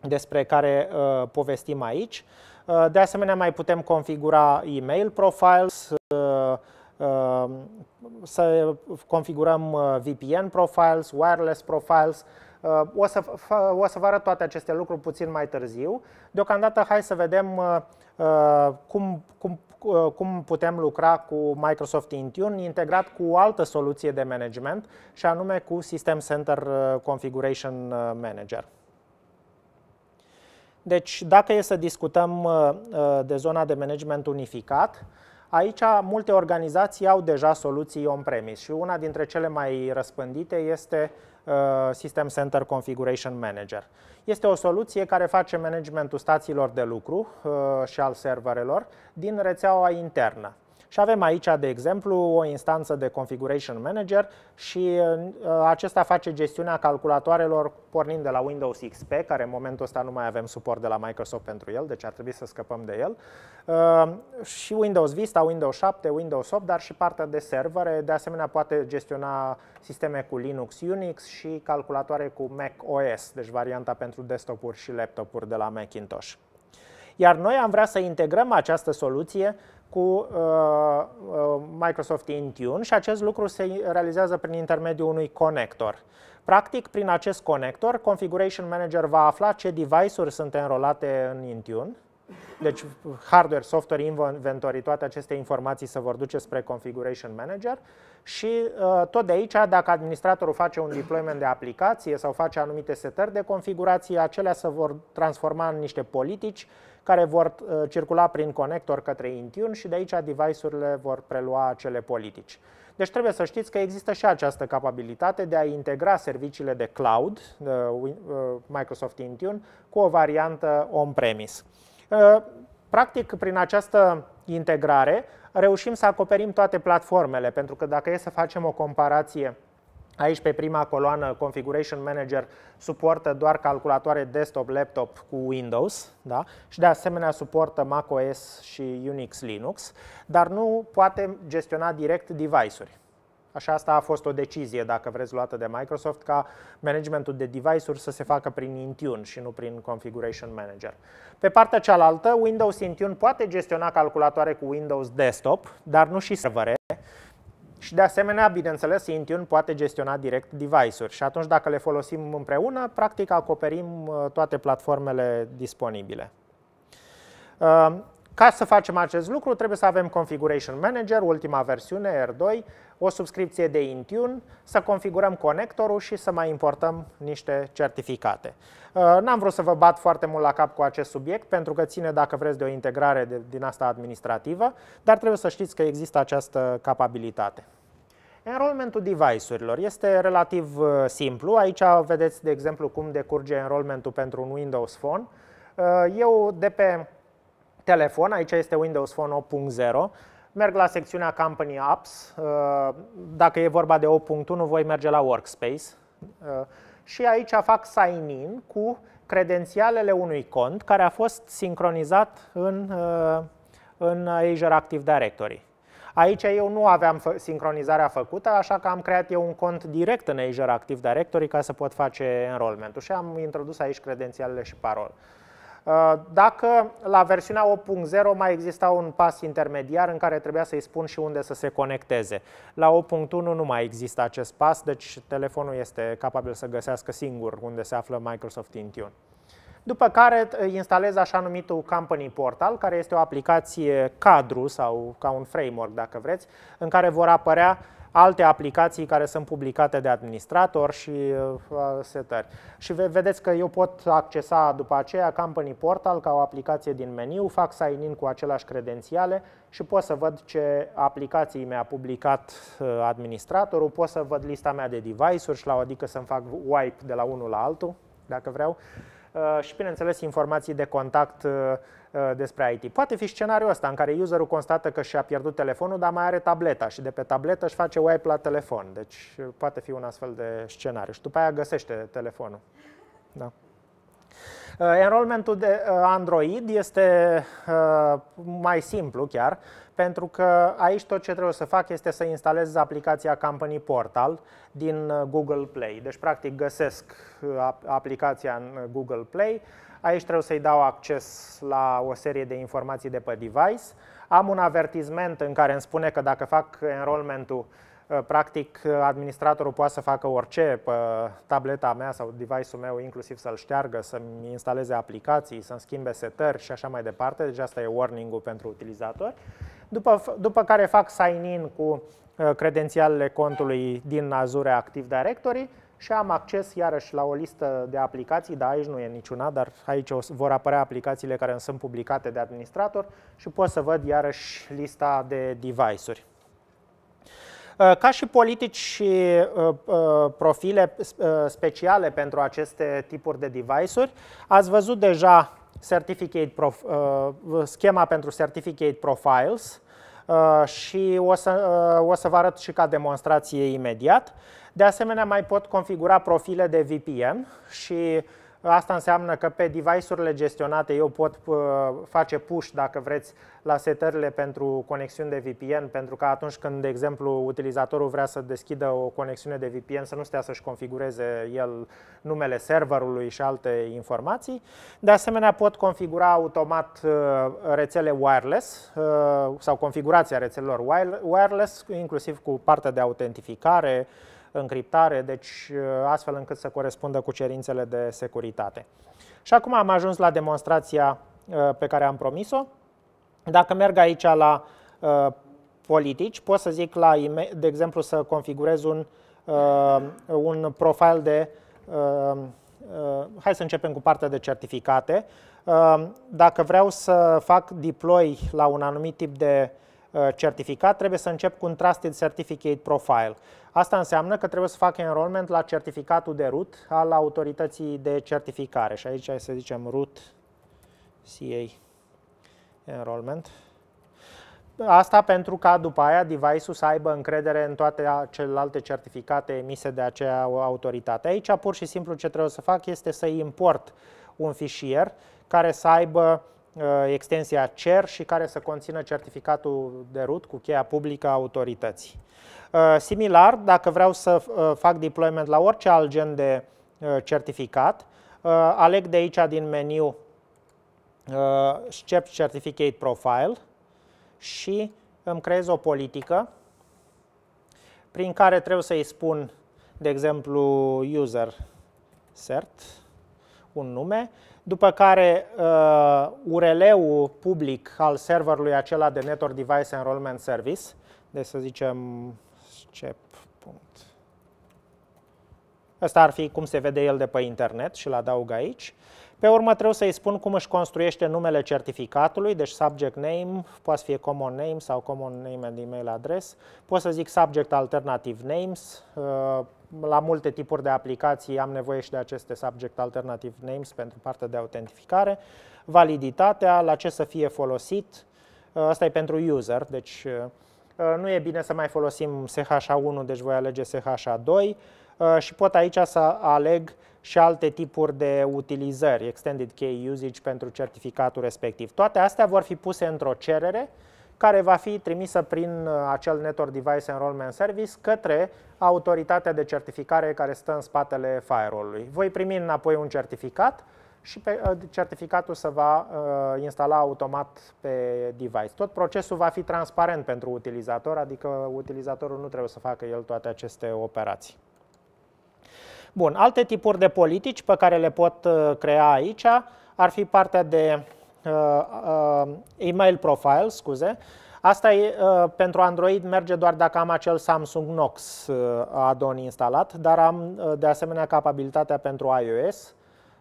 despre care uh, povestim aici. Uh, de asemenea, mai putem configura email profiles, uh, uh să configurăm uh, VPN profiles, wireless profiles, Uh, o să, o să vă arăt toate aceste lucruri puțin mai târziu. Deocamdată hai să vedem uh, uh, cum, cum, cum putem lucra cu Microsoft Intune integrat cu o altă soluție de management și anume cu System Center Configuration Manager. Deci, dacă e să discutăm de zona de management unificat, aici multe organizații au deja soluții on-premise și una dintre cele mai răspândite este uh, Uh, System Center Configuration Manager. Este o soluție care face managementul stațiilor de lucru uh, și al serverelor din rețeaua internă. Și avem aici, de exemplu, o instanță de Configuration Manager și uh, acesta face gestiunea calculatoarelor pornind de la Windows XP, care în momentul ăsta nu mai avem suport de la Microsoft pentru el, deci ar trebui să scăpăm de el, uh, și Windows Vista, Windows 7, Windows 8, dar și partea de servere. De asemenea, poate gestiona sisteme cu Linux, Unix și calculatoare cu Mac OS, deci varianta pentru desktop-uri și laptopuri de la Macintosh. Iar noi am vrea să integrăm această soluție cu uh, uh, Microsoft Intune și acest lucru se realizează prin intermediul unui conector. Practic, prin acest conector, Configuration Manager va afla ce device-uri sunt înrolate în Intune, deci hardware, software, inventory, toate aceste informații se vor duce spre Configuration Manager și uh, tot de aici, dacă administratorul face un deployment de aplicație sau face anumite setări de configurație, acelea se vor transforma în niște politici care vor uh, circula prin conector către Intune și de aici device-urile vor prelua acele politici. Deci trebuie să știți că există și această capabilitate de a integra serviciile de cloud, de uh, Microsoft Intune, cu o variantă on-premise. Ă, practic, prin această integrare, reușim să acoperim toate platformele, pentru că dacă e să facem o comparație Aici, pe prima coloană, Configuration Manager suportă doar calculatoare desktop, laptop cu Windows da? și de asemenea suportă macOS și Unix, Linux, dar nu poate gestiona direct device-uri. Așa asta a fost o decizie, dacă vreți, luată de Microsoft, ca managementul de device-uri să se facă prin Intune și nu prin Configuration Manager. Pe partea cealaltă, Windows Intune poate gestiona calculatoare cu Windows Desktop, dar nu și servere, și de asemenea, bineînțeles, Intune poate gestiona direct device-uri și atunci dacă le folosim împreună, practic acoperim uh, toate platformele disponibile. Uh, ca să facem acest lucru, trebuie să avem Configuration Manager, ultima versiune, R2, o subscripție de Intune, să configurăm conectorul și să mai importăm niște certificate. Uh, n-am vrut să vă bat foarte mult la cap cu acest subiect, pentru că ține, dacă vreți, de o integrare de, din asta administrativă, dar trebuie să știți că există această capabilitate. Enrollmentul device-urilor este relativ uh, simplu. Aici vedeți, de exemplu, cum decurge enrollmentul pentru un Windows Phone. Uh, eu, de pe telefon, aici este Windows Phone 8.0, merg la secțiunea Company Apps, uh, dacă e vorba de 8.1 voi merge la Workspace uh, și aici fac sign in cu credențialele unui cont care a fost sincronizat în, uh, în Azure Active Directory. Aici eu nu aveam sincronizarea făcută, așa că am creat eu un cont direct în Azure Active Directory ca să pot face enrollment-ul și am introdus aici credențialele și parol. Uh, dacă la versiunea 8.0 mai exista un pas intermediar în care trebuia să-i spun și unde să se conecteze, la 8.1 nu mai există acest pas, deci telefonul este capabil să găsească singur unde se află Microsoft Intune. După care instalez așa numitul Company Portal, care este o aplicație cadru sau ca un framework, dacă vreți, în care vor apărea alte aplicații care sunt publicate de administrator și uh, setări. Și vedeți că eu pot accesa după aceea Company Portal ca o aplicație din meniu, fac sign-in cu aceleași credențiale și pot să văd ce aplicații mi-a publicat uh, administratorul, pot să văd lista mea de device-uri și la o adică să-mi fac wipe de la unul la altul, dacă vreau și, bineînțeles, informații de contact uh, uh, despre IT. Poate fi scenariul ăsta în care userul constată că și-a pierdut telefonul, dar mai are tableta și de pe tabletă își face wipe la telefon. Deci uh, poate fi un astfel de scenariu și după aia găsește telefonul. Da. Enrollmentul de Android este mai simplu chiar pentru că aici tot ce trebuie să fac este să instalez aplicația Company Portal din uh, Google Play. Deci, practic, găsesc uh, aplicația în uh, Google Play. Aici trebuie să-i dau acces la o serie de informații de pe device. Am un avertisment în care îmi spune că dacă fac enrollment-ul, practic administratorul poate să facă orice pe tableta mea sau device-ul meu, inclusiv să-l șteargă, să-mi instaleze aplicații, să-mi schimbe setări și așa mai departe. Deci asta e warning-ul pentru utilizatori după, după care fac sign-in cu uh, credențialele contului din Azure Active Directory și am acces iarăși la o listă de aplicații, dar aici nu e niciuna, dar aici vor apărea aplicațiile care sunt publicate de administrator și pot să văd iarăși lista de device-uri. Uh, ca și politici și uh, profile speciale pentru aceste tipuri de device-uri, ați văzut deja certificate prof, schema pentru Certificate Profiles, Uh, și o să, uh, o să vă arăt și ca demonstrație imediat. De asemenea, mai pot configura profile de VPN și Asta înseamnă că pe device-urile gestionate eu pot uh, face push, dacă vreți, la setările pentru conexiuni de VPN, pentru că atunci când, de exemplu, utilizatorul vrea să deschidă o conexiune de VPN, să nu stea să-și configureze el numele serverului și alte informații. De asemenea, pot configura automat uh, rețele wireless uh, sau configurația rețelelor wireless, inclusiv cu partea de autentificare, încriptare, deci uh, astfel încât să corespundă cu cerințele de securitate. Și acum am ajuns la demonstrația uh, pe care am promis-o. Dacă merg aici la uh, politici, pot să zic, la, de exemplu, să configurez un, un profil de... hai să începem cu partea de certificate. Dacă vreau să fac deploy la un anumit tip de certificat, trebuie să încep cu un Trusted Certificate Profile. Asta înseamnă că trebuie să facă enrollment la certificatul de RUT al autorității de certificare. Și aici să zicem RUT CA enrollment. Asta pentru ca după aia device-ul să aibă încredere în toate celelalte certificate emise de acea autoritate. Aici pur și simplu ce trebuie să fac este să import un fișier care să aibă Uh, extensia CER și care să conțină certificatul de RUT cu cheia publică a autorității. Uh, similar, dacă vreau să uh, fac deployment la orice alt gen de certificat, aleg de aici din meniu Scept Certificate Profile și îmi creez o politică prin care trebuie să-i spun, de exemplu, user cert, un nume, după care uh, URL-ul public al serverului acela de Network Device Enrollment Service, deci să zicem scep. Ăsta ar fi cum se vede el de pe internet și-l adaug aici. Pe urmă trebuie să-i spun cum își construiește numele certificatului, deci subject name, poate să fie common name sau common name and email address. Pot să zic subject alternative names, uh, la multe tipuri de aplicații am nevoie și de aceste subject alternative names pentru partea de autentificare, validitatea, la ce să fie folosit, ă, asta e pentru user, deci ă, ă, nu e bine să mai folosim SHA1, deci voi alege SHA2 și pot aici să aleg și alte tipuri de utilizări, extended key usage pentru certificatul respectiv. Toate astea vor fi puse într-o cerere, care va fi trimisă prin uh, acel Network Device Enrollment Service către autoritatea de certificare care stă în spatele firewall-ului. Voi primi înapoi un certificat și pe, uh, certificatul se va uh, instala automat pe device. Tot procesul va fi transparent pentru utilizator, adică utilizatorul nu trebuie să facă el toate aceste operații. Bun, alte tipuri de politici pe care le pot uh, crea aici ar fi partea de Uh, uh, email profile, scuze. Asta e, uh, pentru Android merge doar dacă am acel Samsung Knox add-on instalat, dar am de asemenea capabilitatea pentru iOS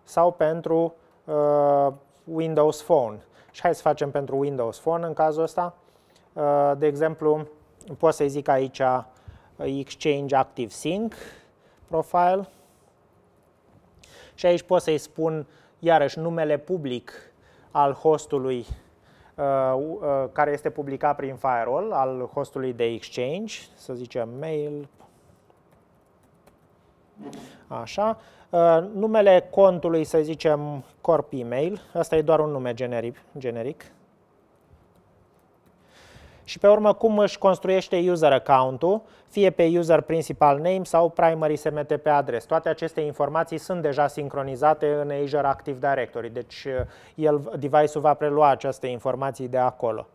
sau pentru Windows Phone. Și hai să facem pentru Windows Phone în cazul ăsta. De exemplu, pot să-i zic aici Exchange Active Sync Profile și aici pot să-i spun iarăși numele public al hostului uh, uh, care este publicat prin firewall, al hostului de exchange, să zicem mail, Așa. Uh, numele contului, să zicem, corp email. Asta e doar un nume generic. generic și pe urmă cum își construiește user account-ul, fie pe user principal name sau primary SMTP adres. Toate aceste informații sunt deja sincronizate în Azure Active Directory, deci uh, el, device-ul va prelua aceste informații de acolo.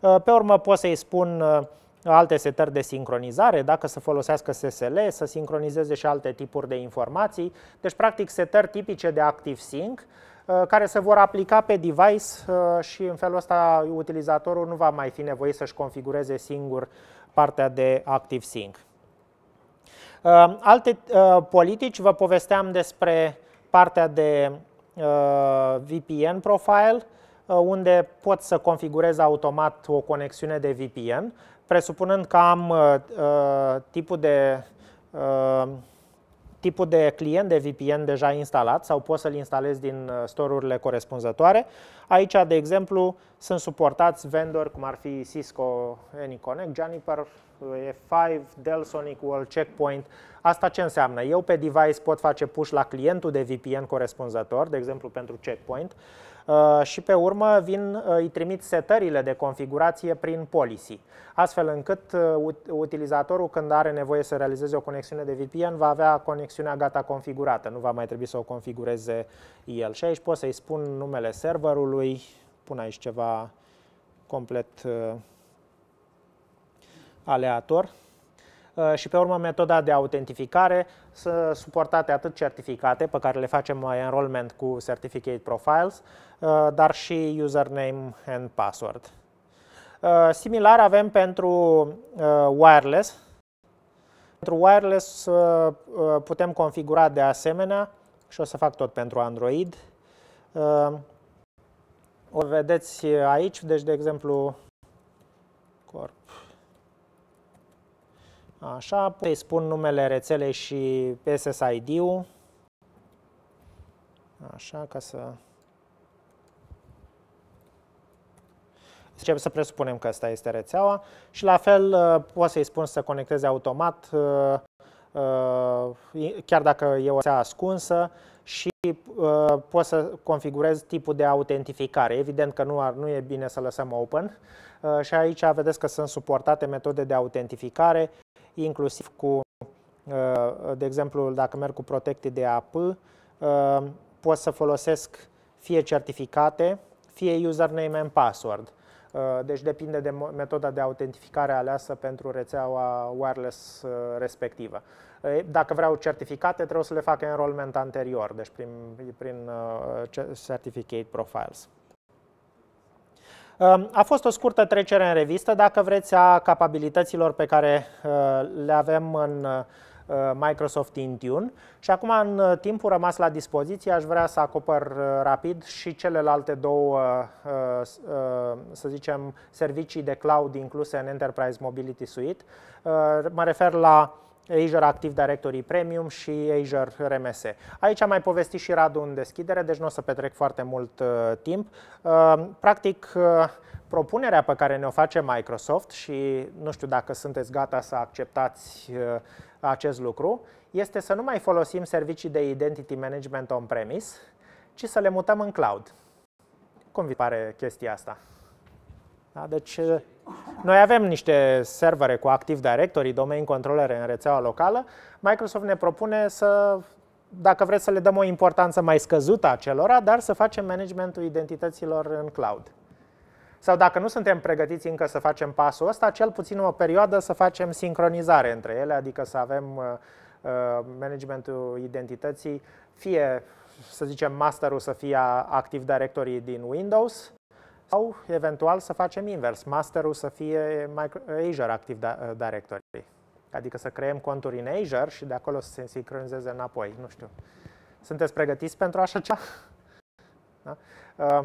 Uh, pe urmă pot să-i spun uh, alte setări de sincronizare, dacă să folosească SSL, să sincronizeze și alte tipuri de informații. Deci, practic, setări tipice de ActiveSync, Sync, Uh, care se vor aplica pe device uh, și în felul ăsta utilizatorul nu va mai fi nevoit să-și configureze singur partea de Active Sync. Uh, alte politici, vă povesteam despre partea de VPN profile, unde pot să configurez automat o conexiune de VPN, presupunând că am tipul de tipul de client de VPN deja instalat sau poți să-l instalezi din uh, storurile corespunzătoare. Aici, de exemplu, sunt suportați vendori cum ar fi Cisco, AnyConnect, Juniper, E5, Delsonic, World Checkpoint. Asta ce înseamnă? Eu pe device pot face push la clientul de VPN corespunzător, de exemplu pentru Checkpoint, Uh, și pe urmă vin, uh, îi trimit setările de configurație prin policy, astfel încât uh, utilizatorul când are nevoie să realizeze o conexiune de VPN va avea conexiunea gata configurată, nu va mai trebui să o configureze el. Și aici pot să-i spun numele serverului, pun aici ceva complet aleator Uh, și pe urmă metoda de autentificare să suportate atât certificate pe care le facem mai enrollment cu Certificate Profiles, uh, dar și username and password. Uh, similar avem pentru wireless. Pentru wireless putem configura de asemenea și o să fac tot pentru Android. O vedeți aici, deci de exemplu Așa, îi spun numele rețelei și SSID-ul. Așa, ca să... Încep să presupunem că asta este rețeaua și la fel uh, pot să-i spun să conecteze automat uh, uh, chiar dacă e o rețea ascunsă și pot să configurez tipul de autentificare. Evident că nu, ar, nu e bine să lăsăm open și aici vedeți că sunt suportate metode de autentificare inclusiv cu, uh, de exemplu, dacă merg cu protecții de AP, uh, pot să folosesc fie certificate, fie username and password. Uh, deci depinde de metoda de autentificare aleasă pentru rețeaua wireless respectivă. Dacă vreau certificate, trebuie să le fac enrollment anterior, deci prin, prin Certificate Profiles. Ehm, a fost o scurtă trecere în revistă, dacă vreți, a capabilităților pe care eh, le avem în eh, Microsoft Intune și acum în eh, timpul rămas la dispoziție aș vrea să acopăr rapid și celelalte două, să zicem, servicii de cloud incluse în Enterprise Mobility Suite. Mă refer la Azure Active Directory Premium și Azure RMS. Aici am mai povestit și Radu în deschidere, deci nu o să petrec foarte mult uh, timp. Uh, practic, uh, propunerea pe care ne-o face Microsoft și nu știu dacă sunteți gata să acceptați uh, acest lucru, este să nu mai folosim servicii de identity management on-premise, ci să le mutăm în cloud. Cum vi pare chestia asta? Da? Deci, eh, noi avem niște servere cu Active Directory, domenii controlere în rețeaua locală. Microsoft ne propune să, dacă vreți să le dăm o importanță mai scăzută acelora, dar să facem managementul identităților în cloud. Sau dacă nu suntem pregătiți încă să facem pasul ăsta, cel puțin o perioadă să facem sincronizare între ele, adică să avem uh, managementul identității, fie, să zicem, masterul să fie Active Directory din Windows, sau, eventual, să facem invers, masterul să fie Azure Active uh, Directory. Adică să creăm conturi în Azure și de acolo să se sincronizeze înapoi. Nu știu. Sunteți pregătiți pentru așa ceva? Da? Uh,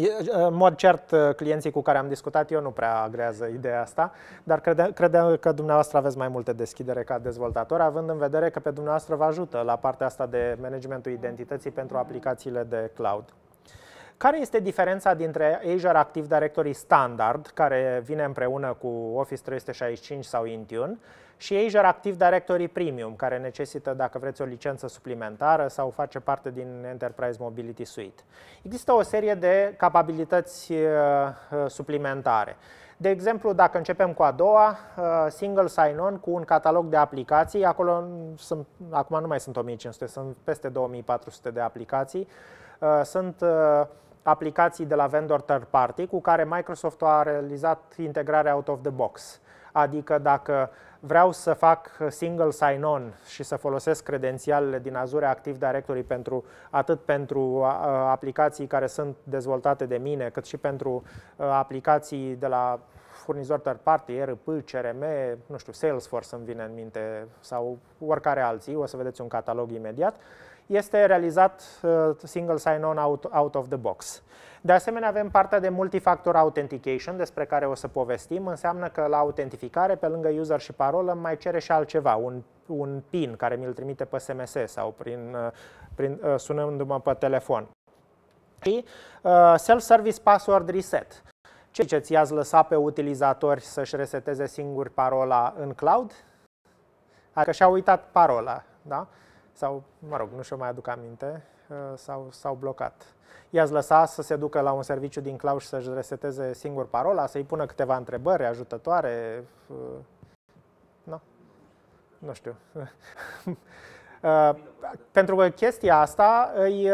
uh, în mod cert, clienții cu care am discutat eu nu prea agrează ideea asta, dar credeam crede că dumneavoastră aveți mai multe deschidere ca dezvoltator, având în vedere că pe dumneavoastră vă ajută la partea asta de managementul identității pentru aplicațiile de cloud. Care este diferența dintre Azure Active Directory Standard, care vine împreună cu Office 365 sau Intune, și Azure Active Directory Premium, care necesită, dacă vreți, o licență suplimentară sau face parte din Enterprise Mobility Suite. Există o serie de capabilități uh, uh, suplimentare. De exemplu, dacă începem cu a doua, uh, single sign-on cu un catalog de aplicații, acolo sunt, acum nu mai sunt 1500, sunt peste 2400 de aplicații, sunt aplicații de la vendor third party cu care Microsoft a realizat integrarea out of the box. Adică dacă vreau să fac single sign-on și să folosesc credențialele din Azure Active Directory pentru, atât pentru uh, aplicații care sunt dezvoltate de mine, cât și pentru uh, aplicații de la furnizor third party, ERP, CRM, nu știu, Salesforce îmi vine în minte sau oricare alții, o să vedeți un catalog imediat. Uh, este realizat uh, single sign-on out, out of the box. De asemenea, avem partea de multifactor authentication, despre care o să povestim. Înseamnă că la autentificare, pe lângă user și parolă, mai cere și altceva, un, un PIN care mi-l trimite pe SMS sau prin, uh, prin, uh, sunându-mă pe telefon. Și uh, self-service password reset. Ce ziceți, i-ați lăsat pe utilizatori să-și reseteze singuri parola în cloud? Adică și-a uitat parola, da? sau, mă rog, nu și-o mai aduc aminte, uh, s-au, s-au blocat. I-ați lăsat să se ducă la un serviciu din cloud și să-și reseteze singur parola, să-i pună câteva întrebări ajutătoare? Uh, nu? Nu știu. Uh, pentru că chestia asta îi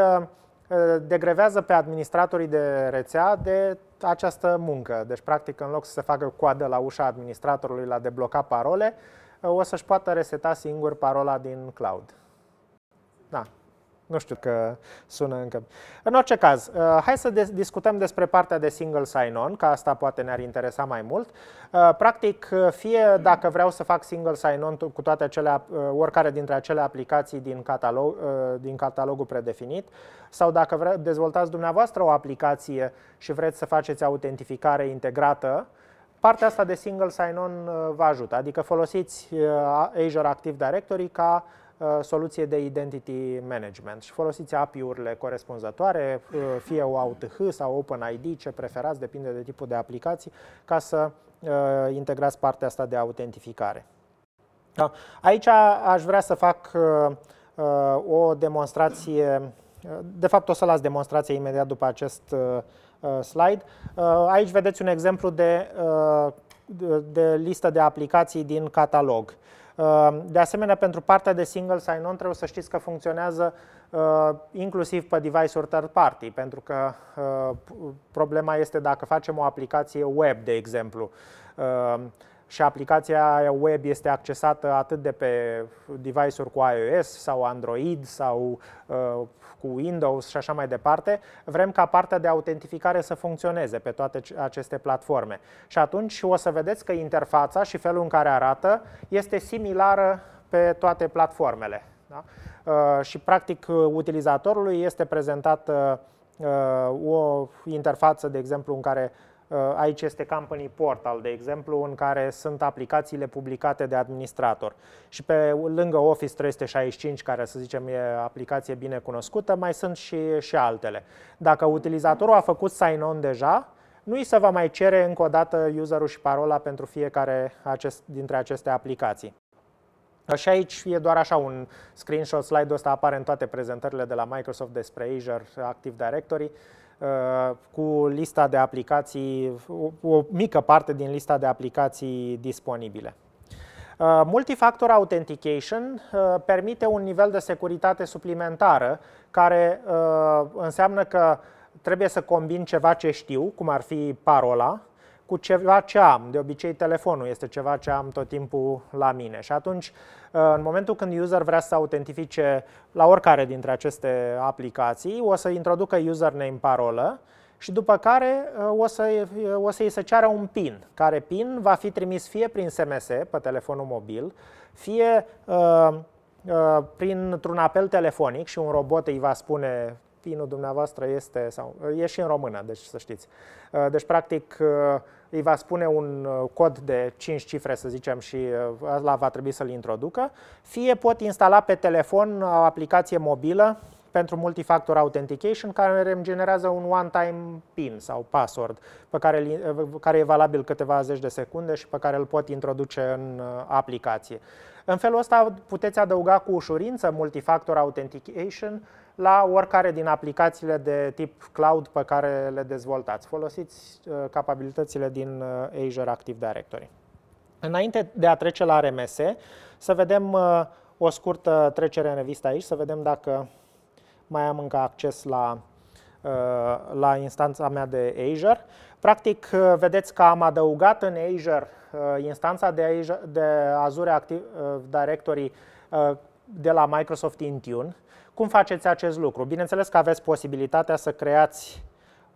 degrevează pe administratorii de rețea de această muncă. Deci, practic, în loc să se facă coadă la ușa administratorului la debloca parole, o să-și poată reseta singur parola din cloud. Da. Nu știu că sună încă. În orice caz, uh, hai să discutăm despre partea de single sign-on, că asta poate ne-ar interesa mai mult. Uh, practic, uh, fie dacă vreau să fac single sign-on cu toate acele, oricare dintre acele aplicații din, catalog, din catalogul predefinit, sau dacă vre, dezvoltați dumneavoastră o aplicație și vreți să faceți autentificare integrată, partea asta de single sign-on vă ajută. Adică folosiți Azure Active Directory ca Uh, soluție de identity management și folosiți API-urile corespunzătoare, uh, fie o OAuth sau OpenID, ce preferați, depinde de tipul de aplicații, ca să uh, integrați partea asta de autentificare. Da. Aici aș vrea să fac o demonstrație, de fapt o să las demonstrația imediat după acest slide. Aici vedeți un exemplu de, de listă de aplicații din catalog. Ehm, de asemenea, pentru partea de single sign-on trebuie să știți că funcționează ehm, inclusiv pe device-uri third party, pentru că ehm, problema este dacă facem o aplicație web, de exemplu, și aplicația web este accesată atât de pe device-uri cu iOS sau Android sau uh, cu Windows și așa mai departe, vrem ca partea de autentificare să funcționeze pe toate aceste platforme. Și atunci o să vedeți că interfața și felul în care arată este similară pe toate platformele. Da? Uh, și practic utilizatorului este prezentată uh, uh, o interfață, de exemplu, în care Uh, aici este Company Portal, de exemplu, în care sunt aplicațiile publicate de administrator. Și pe lângă Office 365, care să zicem e aplicație bine cunoscută, mai sunt și, și altele. Dacă utilizatorul a făcut sign-on deja, nu îi se va mai cere încă o dată userul și parola pentru fiecare acest, dintre aceste aplicații. Și aici e doar așa un screenshot, slide-ul ăsta apare în toate prezentările de la Microsoft despre Azure Active Directory Uh, cu lista de aplicații, o, o mică parte din lista de aplicații disponibile. Uh, multifactor authentication uh, permite un nivel de securitate suplimentară, care înseamnă că trebuie să combin ceva ce știu, cum ar fi parola, cu ceva ce am. De obicei, telefonul este ceva ce am tot timpul la mine. Și atunci, uh, în momentul când user vrea să autentifice la oricare dintre aceste aplicații, o să introducă username parolă și după care uh, o să, uh, o să îi se ceară un PIN, care PIN va fi trimis fie prin SMS pe telefonul mobil, fie uh, printr-un apel telefonic și un robot îi va spune vinul dumneavoastră este, sau e și în română, deci să știți. Uh, deci, practic, uh, îi va spune un uh, cod de 5 cifre, să zicem, și ăla va trebui să-l introducă, fie pot instala pe telefon o aplicație mobilă pentru multifactor authentication care îmi generează un one-time PIN sau password pe care, care e valabil câteva zeci de secunde și pe care îl pot introduce în aplicație. În felul ăsta puteți adăuga cu ușurință multifactor authentication la oricare din aplicațiile de tip cloud pe care le dezvoltați. Folosiți uh, capabilitățile din uh, Azure Active Directory. Înainte de a trece la RMS, să vedem uh, o scurtă trecere în revistă aici, să vedem dacă mai am încă acces la, la instanța mea de Azure. Practic, vedeți că am adăugat în Azure instanța de, Azure, de Azure Active Directory de la Microsoft Intune, cum faceți acest lucru? Bineînțeles că aveți posibilitatea să creați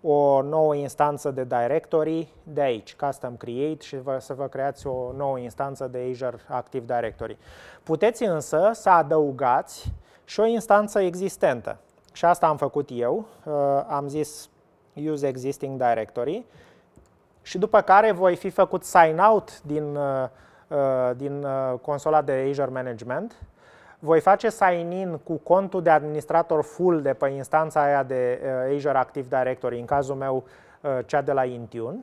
o nouă instanță de directory de aici, Custom Create, și vă, să vă creați o nouă instanță de Azure Active Directory. Puteți însă să adăugați și o instanță existentă. Și asta am făcut eu. Uh, am zis Use Existing Directory și după care voi fi făcut sign out din, uh, uh, din consola de Azure Management voi face sign-in cu contul de administrator full de pe instanța aia de uh, Azure Active Directory, în cazul meu uh, cea de la Intune,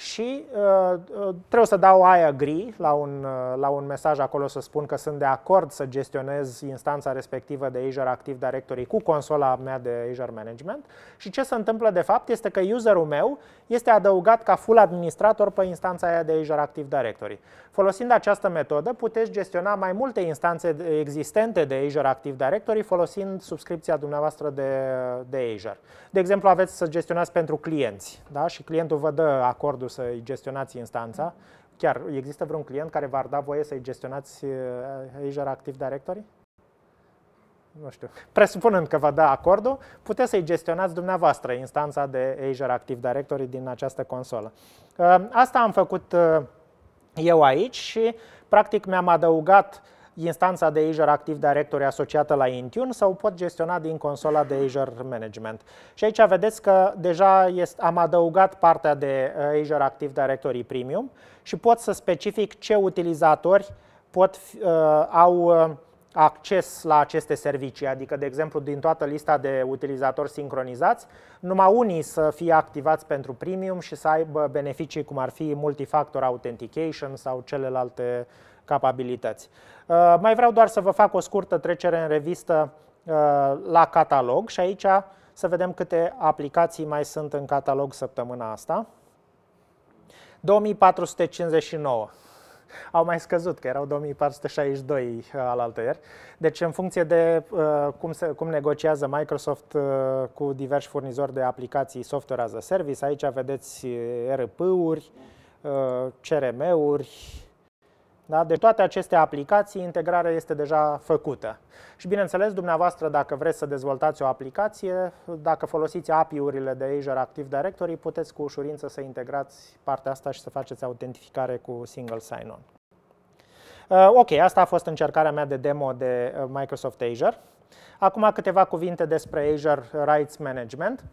și uh, uh, trebuie să dau I agree la un, uh, la un mesaj acolo să spun că sunt de acord să gestionez instanța respectivă de Azure Active Directory cu consola mea de Azure Management și ce se întâmplă de fapt este că userul meu este adăugat ca full administrator pe instanța aia de Azure Active Directory. Folosind această metodă puteți gestiona mai multe instanțe existente de Azure Active Directory folosind subscripția dumneavoastră de, de Azure. De exemplu, aveți să gestionați pentru clienți da? și clientul vă dă acordul să-i gestionați instanța. Chiar există vreun client care v-ar da voie să-i gestionați Azure eh, Active Directory? nu știu, presupunând că vă da acordul, puteți să-i gestionați dumneavoastră instanța de Azure Active Directory din această consolă. Eh, asta am făcut eh, eu aici și practic mi-am adăugat uh, instanța de Azure Active Directory asociată la Intune sau pot gestiona din consola de Azure Management. Și aici vedeți că deja este, am adăugat partea de uh, Azure Active Directory Premium și pot să specific ce utilizatori pot, uh, au uh, acces la aceste servicii, adică, de exemplu, din toată lista de utilizatori sincronizați, numai unii să fie activați pentru premium și să aibă beneficii cum ar fi multifactor authentication sau celelalte capabilități. Uh, mai vreau doar să vă fac o scurtă trecere în revistă uh, la catalog și aici să vedem câte aplicații mai sunt în catalog săptămâna asta. 2459. Au mai scăzut, că erau 2462 uh, alaltă ieri. Deci în funcție de uh, cum, se, cum negociază Microsoft uh, cu diversi furnizori de aplicații software as a service, aici vedeți RP-uri, uh, CRM-uri, da? Deci toate aceste aplicații, integrarea este deja făcută. Și bineînțeles, dumneavoastră, dacă vreți să dezvoltați o aplicație, dacă folosiți API-urile de Azure Active Directory, puteți cu ușurință să integrați partea asta și să faceți autentificare cu single sign-on. Uh, ok, asta a fost încercarea mea de demo de uh, Microsoft Azure. Acum câteva cuvinte despre Azure Rights Management.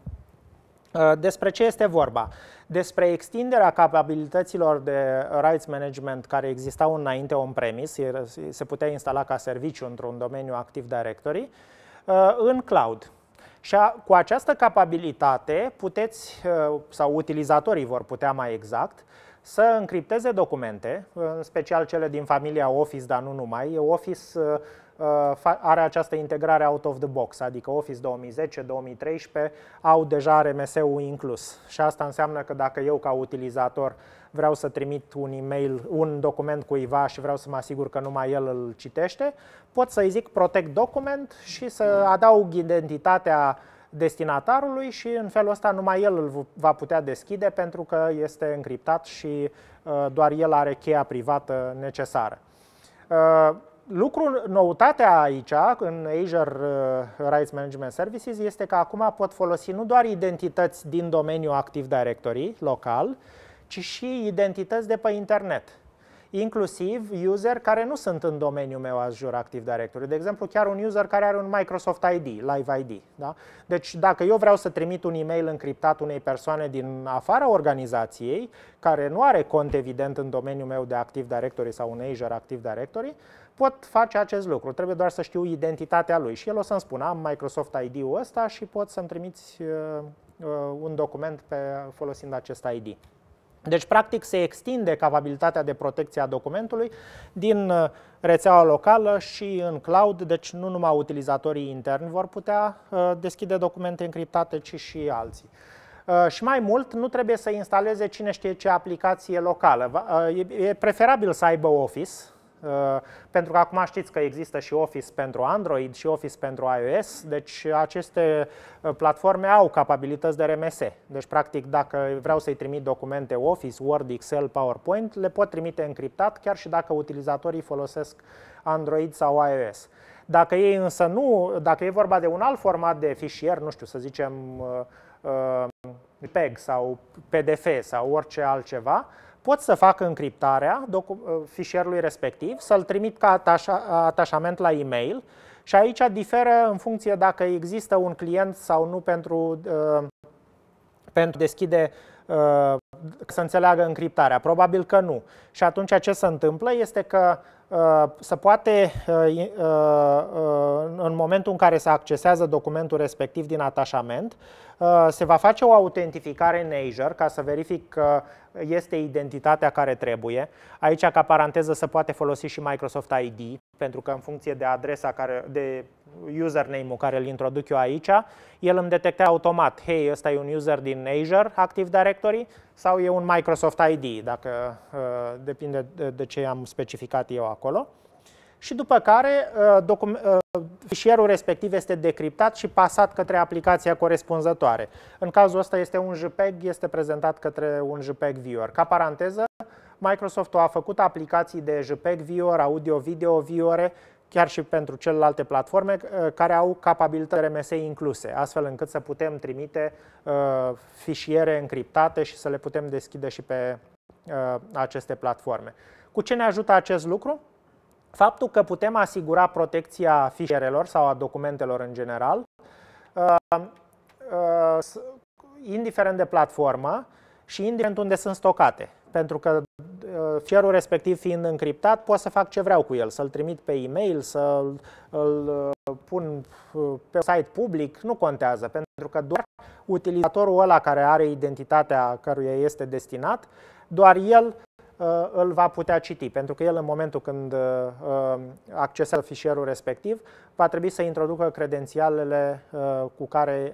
Uh, despre ce este vorba? Despre extinderea capabilităților de rights management care existau înainte on-premise, se putea instala ca serviciu într-un domeniu activ directory, uh, în cloud. Și a, cu această capabilitate puteți, uh, sau utilizatorii vor putea mai exact, să încripteze documente, în special cele din familia Office, dar nu numai. Office Uh, are această integrare out of the box, adică Office 2010-2013 au deja RMS-ul inclus. Și asta înseamnă că dacă eu ca utilizator vreau să trimit un e-mail, un document cuiva și vreau să mă asigur că numai el îl citește, pot să-i zic protect document și să mm. adaug identitatea destinatarului și în felul ăsta numai el îl va putea deschide pentru că este încriptat și uh, doar el are cheia privată necesară. Uh, lucrul, noutatea aici, în Azure uh, Rights Management Services, este că acum pot folosi nu doar identități din domeniul Active Directory local, ci și identități de pe internet inclusiv user care nu sunt în domeniul meu Azure Active Directory. De exemplu, chiar un user care are un Microsoft ID, Live ID. Da? Deci dacă eu vreau să trimit un e-mail încriptat unei persoane din afara organizației, care nu are cont evident în domeniul meu de Active Directory sau un Azure Active Directory, pot face acest lucru, trebuie doar să știu identitatea lui și el o să-mi spună, am Microsoft ID-ul ăsta și pot să-mi trimiți uh, uh un document pe, folosind acest ID. Deci, practic, se extinde capabilitatea de protecție a documentului din uh, rețeaua locală și în cloud, deci nu numai utilizatorii interni vor putea uh, deschide documente încriptate, ci și alții. Și mai mult, nu trebuie să instaleze cine știe ce aplicație locală. E preferabil să aibă Office, Uh, pentru că acum știți că există și Office pentru Android și Office pentru iOS, deci aceste uh, platforme au capabilități de RMS. Deci, practic, dacă vreau să-i trimit documente Office, Word, Excel, PowerPoint, le pot trimite încriptat, chiar și dacă utilizatorii folosesc Android sau iOS. Dacă ei însă nu, dacă e vorba de un alt format de fișier, nu știu, să zicem uh, PEG sau PDF sau orice altceva, pot să fac încriptarea uh, fișierului respectiv, să-l trimit ca atașa, atașament la e-mail și aici diferă în funcție dacă există un client sau nu pentru, uh, pentru deschide uh, să înțeleagă încriptarea. Probabil că nu. Și atunci ce se întâmplă este că uh, se poate, uh, uh, în momentul în care se accesează documentul respectiv din atașament, se va face o autentificare în Azure ca să verific că este identitatea care trebuie. Aici, ca paranteză, se poate folosi și Microsoft ID, pentru că în funcție de adresa, care, de username-ul care îl introduc eu aici, el îmi detecta automat, hei, ăsta e un user din Azure Active Directory sau e un Microsoft ID, dacă uh, depinde de ce am specificat eu acolo și după care uh, uh, fișierul respectiv este decriptat și pasat către aplicația corespunzătoare. În cazul ăsta este un JPEG, este prezentat către un JPEG Viewer. Ca paranteză, Microsoft a făcut aplicații de JPEG Viewer, audio, video, Viewer, chiar și pentru celelalte platforme uh, care au capabilități RMS incluse, astfel încât să putem trimite fișiere încriptate și să le putem deschide și pe aceste platforme. Cu ce ne ajută acest lucru? Faptul că putem asigura protecția fișierelor sau a documentelor în general, uh, uh, indiferent de platformă și indiferent unde sunt stocate. Pentru că uh, fișierul respectiv fiind încriptat, pot să fac ce vreau cu el, să-l trimit pe e-mail, să-l pun pe site public, nu contează, pentru că doar utilizatorul ăla care are identitatea căruia este destinat, doar el Uh, îl va putea citi, pentru că el în momentul când uh, accesează fișierul respectiv, va trebui să introducă credențialele uh, cu care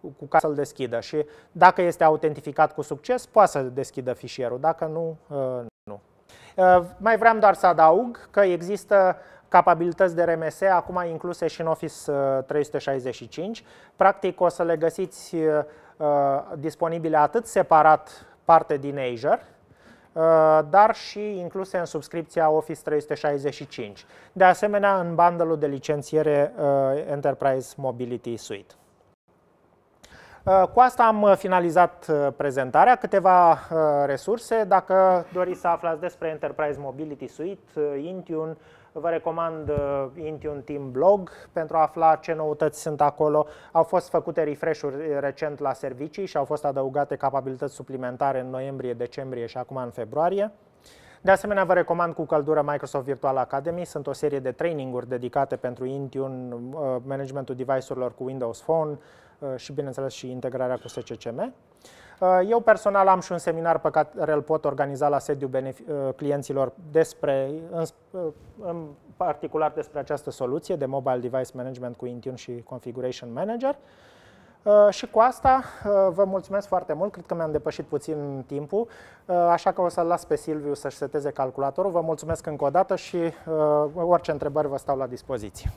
cu care să-l deschidă și dacă este autentificat cu succes, poate să deschidă fișierul, dacă nu, nu. Mai vreau doar să adaug că există capabilități de RMS acum incluse și în Office 365. Practic o să le găsiți disponibile atât separat parte din Azure, uh, dar și incluse în subscripția Office 365. De asemenea, în bundle de licențiere uh, Enterprise Mobility Suite. Uh, cu asta am finalizat prezentarea, câteva resurse. Dacă doriți să aflați despre Enterprise Mobility Suite, Intune, Vă recomand uh, Intune Team Blog pentru a afla ce noutăți sunt acolo. Au fost făcute refresh-uri uh, recent la servicii și au fost adăugate capabilități suplimentare în noiembrie, decembrie și acum în februarie. De asemenea, vă recomand cu căldură Microsoft Virtual Academy. Sunt o serie de traininguri dedicate pentru Intune, uh, managementul device-urilor cu Windows Phone și, bineînțeles, și integrarea cu SCCM. Uh, eu personal am și un seminar pe care îl pot organiza la sediu uh, clienților despre, în, uh, în particular despre această soluție de mobile device management cu Intune și Configuration Manager. Și cu asta vă mulțumesc foarte mult, cred că mi-am depășit puțin timpul, așa că o să-l las pe Silviu să-și seteze calculatorul. Vă mulțumesc încă o dată și orice întrebări vă stau la dispoziție.